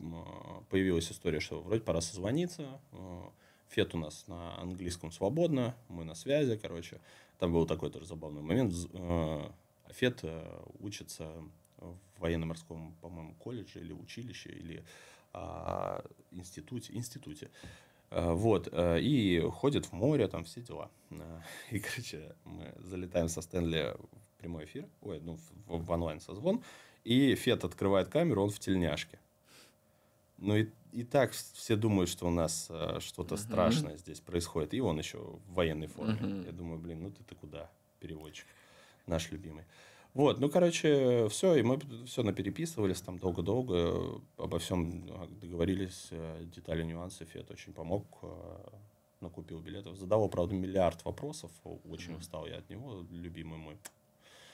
появилась история, что вроде пора созвониться. А, фет у нас на английском свободно, мы на связи, короче. Там был такой тоже забавный момент. А, фет э, учится в военно-морском, по-моему, колледже или училище, или институте, институте. Э, вот, э, и ходит в море, там все дела. Э, [laughs] и, короче, мы залетаем со Стэнли в прямой эфир, ой, ну, в, в онлайн-созвон, и Фет открывает камеру, он в тельняшке. Ну, и, и так все думают, что у нас что-то uh-huh. страшное здесь происходит. И он еще в военной форме. Uh-huh. Я думаю, блин, ну ты-то куда, переводчик наш любимый. Вот, ну, короче, все, и мы все напереписывались там долго-долго, обо всем а, договорились, а, детали, нюансы, Фет очень помог, а, накупил билетов. Задавал, правда, миллиард вопросов, очень устал я от него, любимый мой.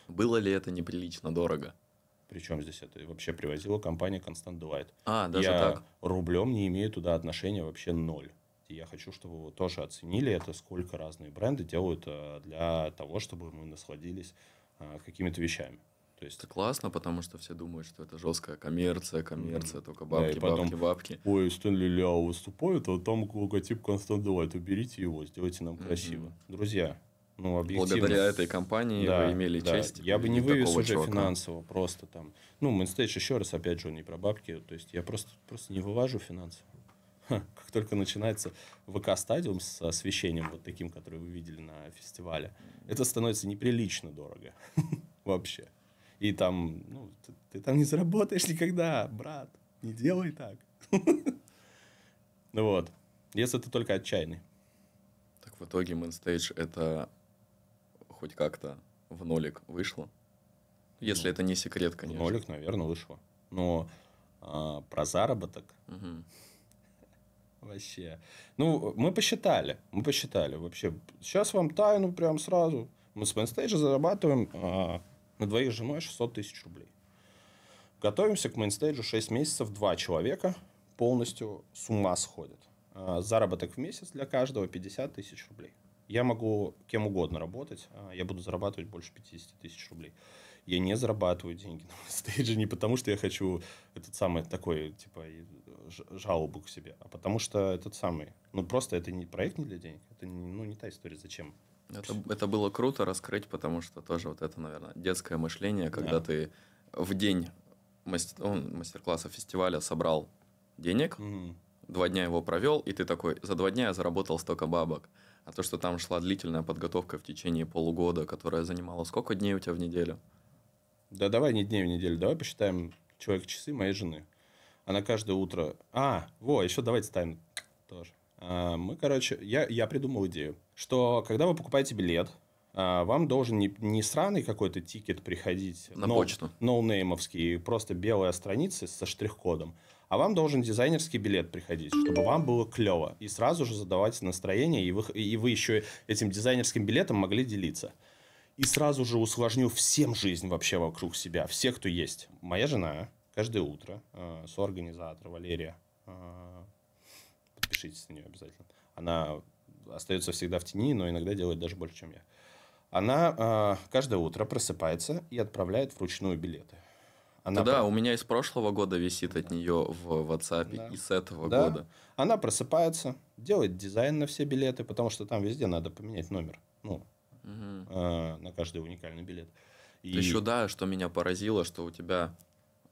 Было ли это неприлично дорого? Причем здесь это вообще привозила компания Constant Delight. А, даже я так? рублем не имею туда отношения вообще ноль. И я хочу, чтобы вы тоже оценили это, сколько разные бренды делают для того, чтобы мы насладились а, какими-то вещами. То есть... Это классно, потому что все думают, что это жесткая коммерция, коммерция, mm-hmm. только бабки, да, потом, бабки, бабки. Ой, Стэнли Ляо выступает, а там логотип Констант Делайт. Уберите его, сделайте нам mm-hmm. красиво. Друзья, ну, объективно. Благодаря этой компании да, вы имели да. честь. Я бы не вывез уже чувака. финансово просто там. Ну, Мейнстейдж еще раз, опять же, не про бабки. То есть я просто, просто не вывожу финансово. [laughs] как только начинается ВК-стадиум с освещением вот таким, который вы видели на фестивале, это становится неприлично дорого [laughs] вообще. И там, ну, ты, ты там не заработаешь никогда, брат, не делай так. Ну [laughs] вот, если ты только отчаянный. Так в итоге Мэнстейдж это хоть как-то в нолик вышло? Если ну, это не секрет, конечно. В нолик, наверное, вышло. Но а, про заработок... Угу. Вообще. Ну, мы посчитали. Мы посчитали вообще. Сейчас вам тайну прям сразу. Мы с мейнстейджа зарабатываем а, на двоих с женой 600 тысяч рублей. Готовимся к мейнстейджу 6 месяцев, два человека полностью с ума сходят. А, заработок в месяц для каждого 50 тысяч рублей. Я могу кем угодно работать, а я буду зарабатывать больше 50 тысяч рублей. Я не зарабатываю деньги на стейдже не потому, что я хочу этот самый такой, типа, жалобу к себе, а потому что этот самый, ну просто это не проект не для денег, это не, ну не та история, зачем? Это, это было круто раскрыть, потому что тоже вот это, наверное, детское мышление, когда да. ты в день мастер, ну, мастер-класса фестиваля собрал денег, угу. два дня его провел, и ты такой, за два дня я заработал столько бабок. А то, что там шла длительная подготовка в течение полугода, которая занимала сколько дней у тебя в неделю? Да давай не дней в неделю, давай посчитаем человек часы моей жены – она каждое утро... А, во, еще давайте тайну тоже. А, мы, короче, я, я придумал идею, что когда вы покупаете билет, а, вам должен не, не сраный какой-то тикет приходить. На но, почту. Ноунеймовский, просто белая страница со штрих-кодом. А вам должен дизайнерский билет приходить, чтобы вам было клево. И сразу же задавать настроение, и вы, и вы еще этим дизайнерским билетом могли делиться. И сразу же усложню всем жизнь вообще вокруг себя, все, кто есть. Моя жена, каждое утро э, соорганизатор Валерия, э, подпишитесь на нее обязательно, она остается всегда в тени, но иногда делает даже больше, чем я. Она э, каждое утро просыпается и отправляет вручную билеты. Она да, про... у меня из прошлого года висит от нее в WhatsApp да. и с этого да. года. Она просыпается, делает дизайн на все билеты, потому что там везде надо поменять номер. Ну, угу. э, на каждый уникальный билет. И... Еще да, что меня поразило, что у тебя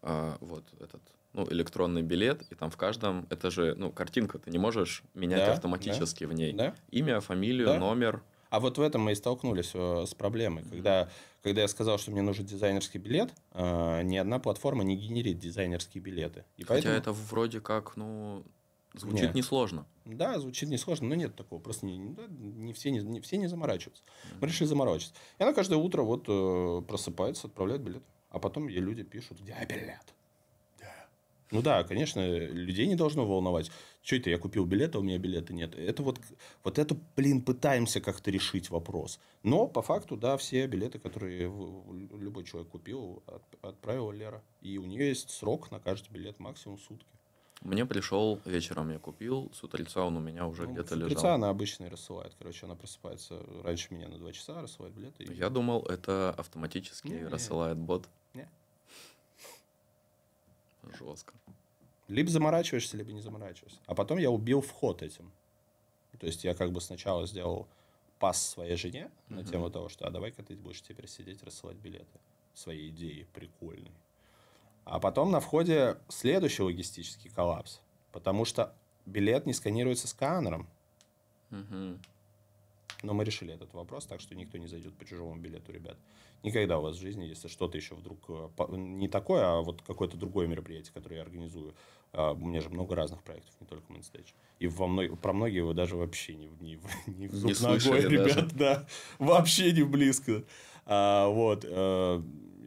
э, вот этот ну, электронный билет, и там в каждом это же ну, картинка, ты не можешь менять да, автоматически да, в ней. Да. Имя, фамилию, да. номер. А вот в этом мы и столкнулись э, с проблемой. Когда, когда я сказал, что мне нужен дизайнерский билет, э, ни одна платформа не генерит дизайнерские билеты. И Хотя поэтому... это вроде как, ну, звучит нет. несложно. Да, звучит несложно, но нет такого. Просто не, не, не, все, не, не все не заморачиваются. Мы решили заморачиваться. И она каждое утро вот э, просыпается, отправляет билет. А потом ей люди пишут, где билет. Ну да, конечно, людей не должно волновать. Что это, я купил билет, а у меня билета нет. Это вот, вот это, блин, пытаемся как-то решить вопрос. Но по факту, да, все билеты, которые любой человек купил, отправила Лера. И у нее есть срок на каждый билет максимум сутки. Мне пришел, вечером я купил, с утреца он у меня уже ну, где-то лежал. Утреца она обычно рассылает, короче, она просыпается раньше меня на 2 часа, рассылает билеты. И... Я думал, это автоматически не, рассылает бот. Жестко. Либо заморачиваешься, либо не заморачиваешься. А потом я убил вход этим. То есть я как бы сначала сделал пас своей жене uh-huh. на тему того, что а давай-ка ты будешь теперь сидеть рассылать билеты. свои идеи прикольные А потом на входе следующий логистический коллапс. Потому что билет не сканируется сканером. Uh-huh. Но мы решили этот вопрос, так что никто не зайдет по чужому билету, ребят никогда у вас в жизни, если что-то еще вдруг э, не такое, а вот какое-то другое мероприятие, которое я организую, а, у меня же много разных проектов, не только Мэнстейдж. И во мног... про многие вы даже вообще не, не, [laughs] не в зуб не ногой, ребят, да, вообще не близко. А, вот, а,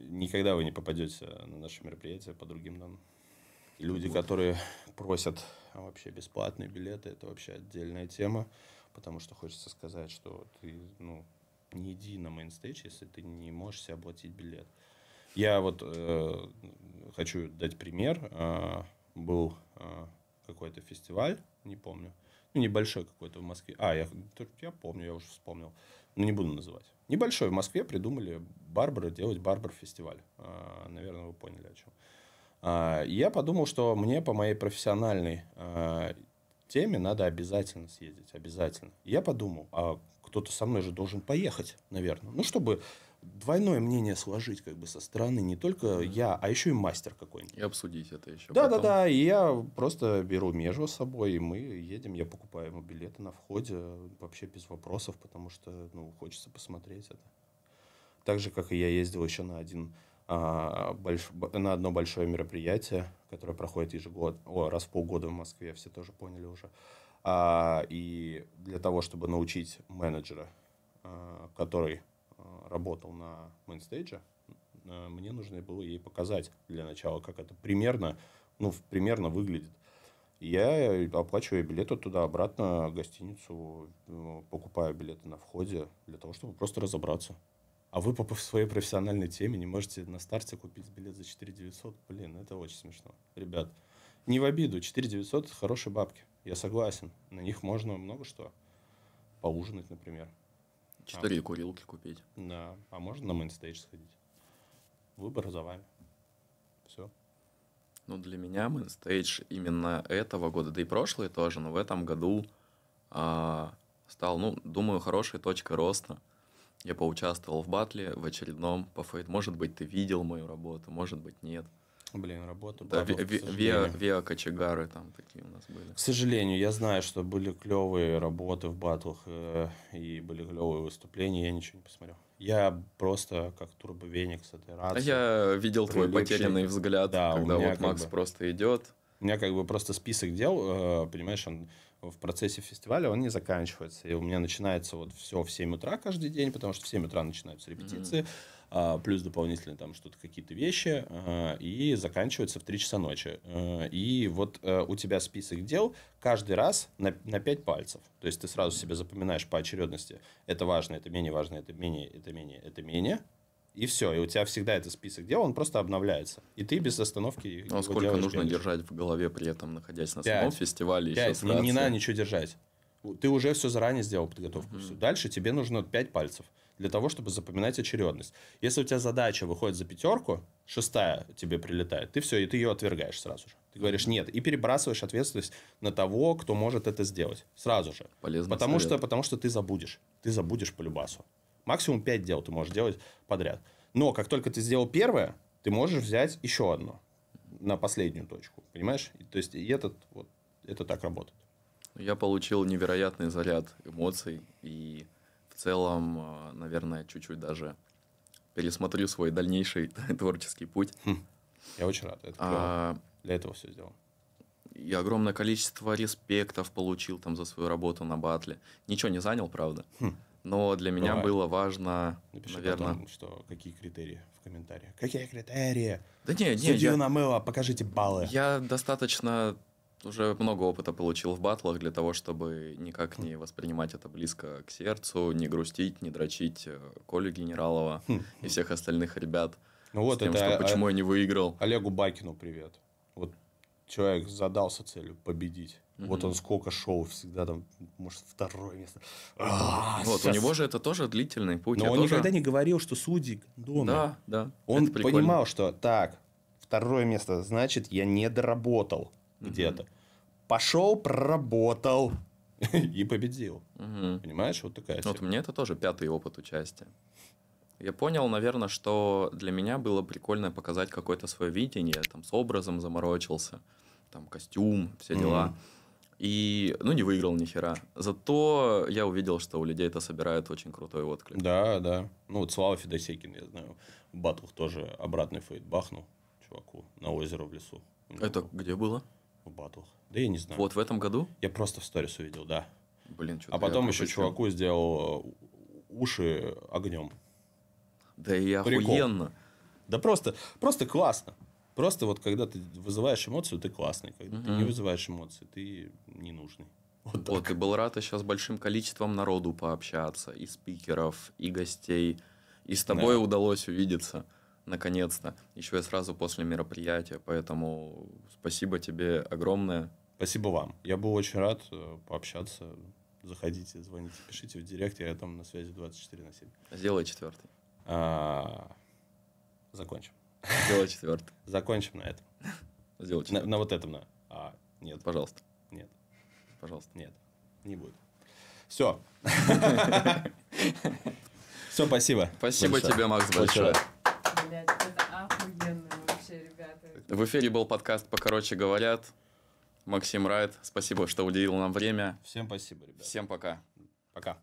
никогда вы не попадете на наше мероприятие по другим нам. Люди, вот. которые просят а, вообще бесплатные билеты, это вообще отдельная тема, потому что хочется сказать, что ты, ну, не иди на мейнстейдж, если ты не можешь себе оплатить билет. Я вот э, хочу дать пример. Э, был э, какой-то фестиваль, не помню. Ну, небольшой какой-то в Москве. А, я, я помню, я уже вспомнил. Но ну, не буду называть. Небольшой. В Москве придумали Барбара делать Барбар-фестиваль. Э, наверное, вы поняли, о чем. Э, я подумал, что мне по моей профессиональной э, теме надо обязательно съездить. Обязательно. Я подумал, а кто-то со мной же должен поехать, наверное. Ну, чтобы двойное мнение сложить как бы со стороны не только mm -hmm. я, а еще и мастер какой-нибудь. И обсудить это еще. Да, потом. да, да. И я просто беру с собой, и мы едем, я покупаю ему билеты на входе вообще без вопросов, потому что ну хочется посмотреть это. Так же, как и я ездил еще на один а, больш... на одно большое мероприятие, которое проходит ежегодно, о, раз в полгода в Москве, все тоже поняли уже. А, и для того, чтобы научить менеджера, а, который а, работал на мейнстейдже, а, мне нужно было ей показать для начала, как это примерно, ну, примерно выглядит. Я оплачиваю билеты туда-обратно, гостиницу, ну, покупаю билеты на входе для того, чтобы просто разобраться. А вы, по своей профессиональной теме, не можете на старте купить билет за 4 900. Блин, это очень смешно. Ребят, не в обиду, 4 900 – хорошие бабки. Я согласен. На них можно много что. Поужинать, например. Четыре а, курилки купить. Да. А можно на мейнстейдж сходить? Выбор за вами. Все. Ну, для меня мейнстейдж именно этого года, да и прошлый тоже, но в этом году а, стал, ну, думаю, хорошей точкой роста. Я поучаствовал в батле в очередном по фейт. Может быть, ты видел мою работу, может быть, нет. Блин, работа. Да, Бабов, ви, виа, виа кочегары там такие у нас были. К сожалению, я знаю, что были клевые работы в батлах э, и были клевые выступления, я ничего не посмотрел. Я просто как Турбо Веникс этой рации. А я видел твой потерянный взгляд, да, когда вот Макс бы, просто идет. У меня как бы просто список дел, э, понимаешь, он в процессе фестиваля он не заканчивается. И у меня начинается вот все в 7 утра каждый день, потому что в 7 утра начинаются репетиции. Mm-hmm а, плюс дополнительно там что-то, какие-то вещи, и заканчивается в 3 часа ночи. Э, и вот э, у тебя список дел каждый раз на, на 5 пальцев. То есть ты сразу себе запоминаешь по очередности. Это важно, это менее важно, это менее, это менее, это менее. И все, и у тебя всегда этот список дел, он просто обновляется. И ты без остановки... Ну, а сколько делаешь, нужно бегаешь. держать в голове при этом, находясь на самом фестивале? 5. Не, не надо ничего держать. Ты уже все заранее сделал подготовку. Mm-hmm. Дальше тебе нужно 5 пальцев для того, чтобы запоминать очередность. Если у тебя задача выходит за пятерку, шестая тебе прилетает, ты все, и ты ее отвергаешь сразу же. Ты говоришь нет, и перебрасываешь ответственность на того, кто может это сделать. Сразу же. Полезный потому что, потому что ты забудешь. Ты забудешь по любасу. Максимум пять дел ты можешь делать подряд. Но как только ты сделал первое, ты можешь взять еще одно на последнюю точку. Понимаешь? То есть, и этот, вот, это так работает. Я получил невероятный заряд эмоций и целом, э, наверное, чуть-чуть даже пересмотрю свой дальнейший [laughs] творческий путь. Хм. Я очень рад. Это а, Для этого все сделал. Я огромное количество респектов получил там за свою работу на батле. Ничего не занял, правда. Хм. Но для меня Давай. было важно, Напиши наверное... Потом, что какие критерии в комментариях. Какие критерии? Да не, не, Студию я... мыло, покажите баллы. Я достаточно уже много опыта получил в батлах для того, чтобы никак не воспринимать это близко к сердцу, не грустить, не дрочить э, Колю Генералова хм. и всех остальных ребят. Ну вот с тем, это что, почему я не выиграл. Олегу Байкину привет. Вот человек задался целью победить. Mm-hmm. Вот он сколько шоу всегда там, может, второе место. А, вот, сейчас... у него же это тоже длительный путь. Но я он тоже... никогда не говорил, что судьи дома. Да, да. Он понимал, что так, второе место, значит, я не доработал где-то. Пошел, проработал [laughs] и победил. Понимаешь, вот такая. Вот мне это тоже пятый опыт участия. Я понял, наверное, что для меня было прикольно показать какое-то свое видение, там с образом заморочился, там костюм, все дела. И, ну, не выиграл ни хера. Зато я увидел, что у людей это собирает очень крутой отклик. Да, да. Ну, вот Слава Федосекин, я знаю, в батлах тоже обратный фейт бахнул чуваку на озеро в лесу. Это где было? в батлах. Да я не знаю. Вот в этом году? Я просто в сторис увидел, да. Блин, что то А потом еще чуваку сделал э, уши огнем. Да и охуенно. Прикол. Да просто, просто классно. Просто вот когда ты вызываешь эмоцию, ты классный. Когда угу. ты не вызываешь эмоции, ты ненужный. [laughs] Вот, вот так. и был рад еще с большим количеством народу пообщаться, и спикеров, и гостей. И с тобой да. удалось увидеться наконец-то, еще я сразу после мероприятия. Поэтому спасибо тебе огромное. Спасибо вам. Я был очень рад э, пообщаться. Заходите, звоните, пишите в директ. Я там на связи 24 на 7. Сделай четвертый. А... Закончим. Сделай четвертый. [laughs] Закончим на этом. Сделай четвертый. На, на вот этом на. А, нет. Пожалуйста. Нет. Пожалуйста. Нет. Не будет. Все. [laughs] Все, спасибо. Спасибо большое. тебе, Макс, большое. большое блядь, это охуенно вообще, ребята. В эфире был подкаст «Покороче говорят». Максим Райт, спасибо, что уделил нам время. Всем спасибо, ребята. Всем пока. Пока.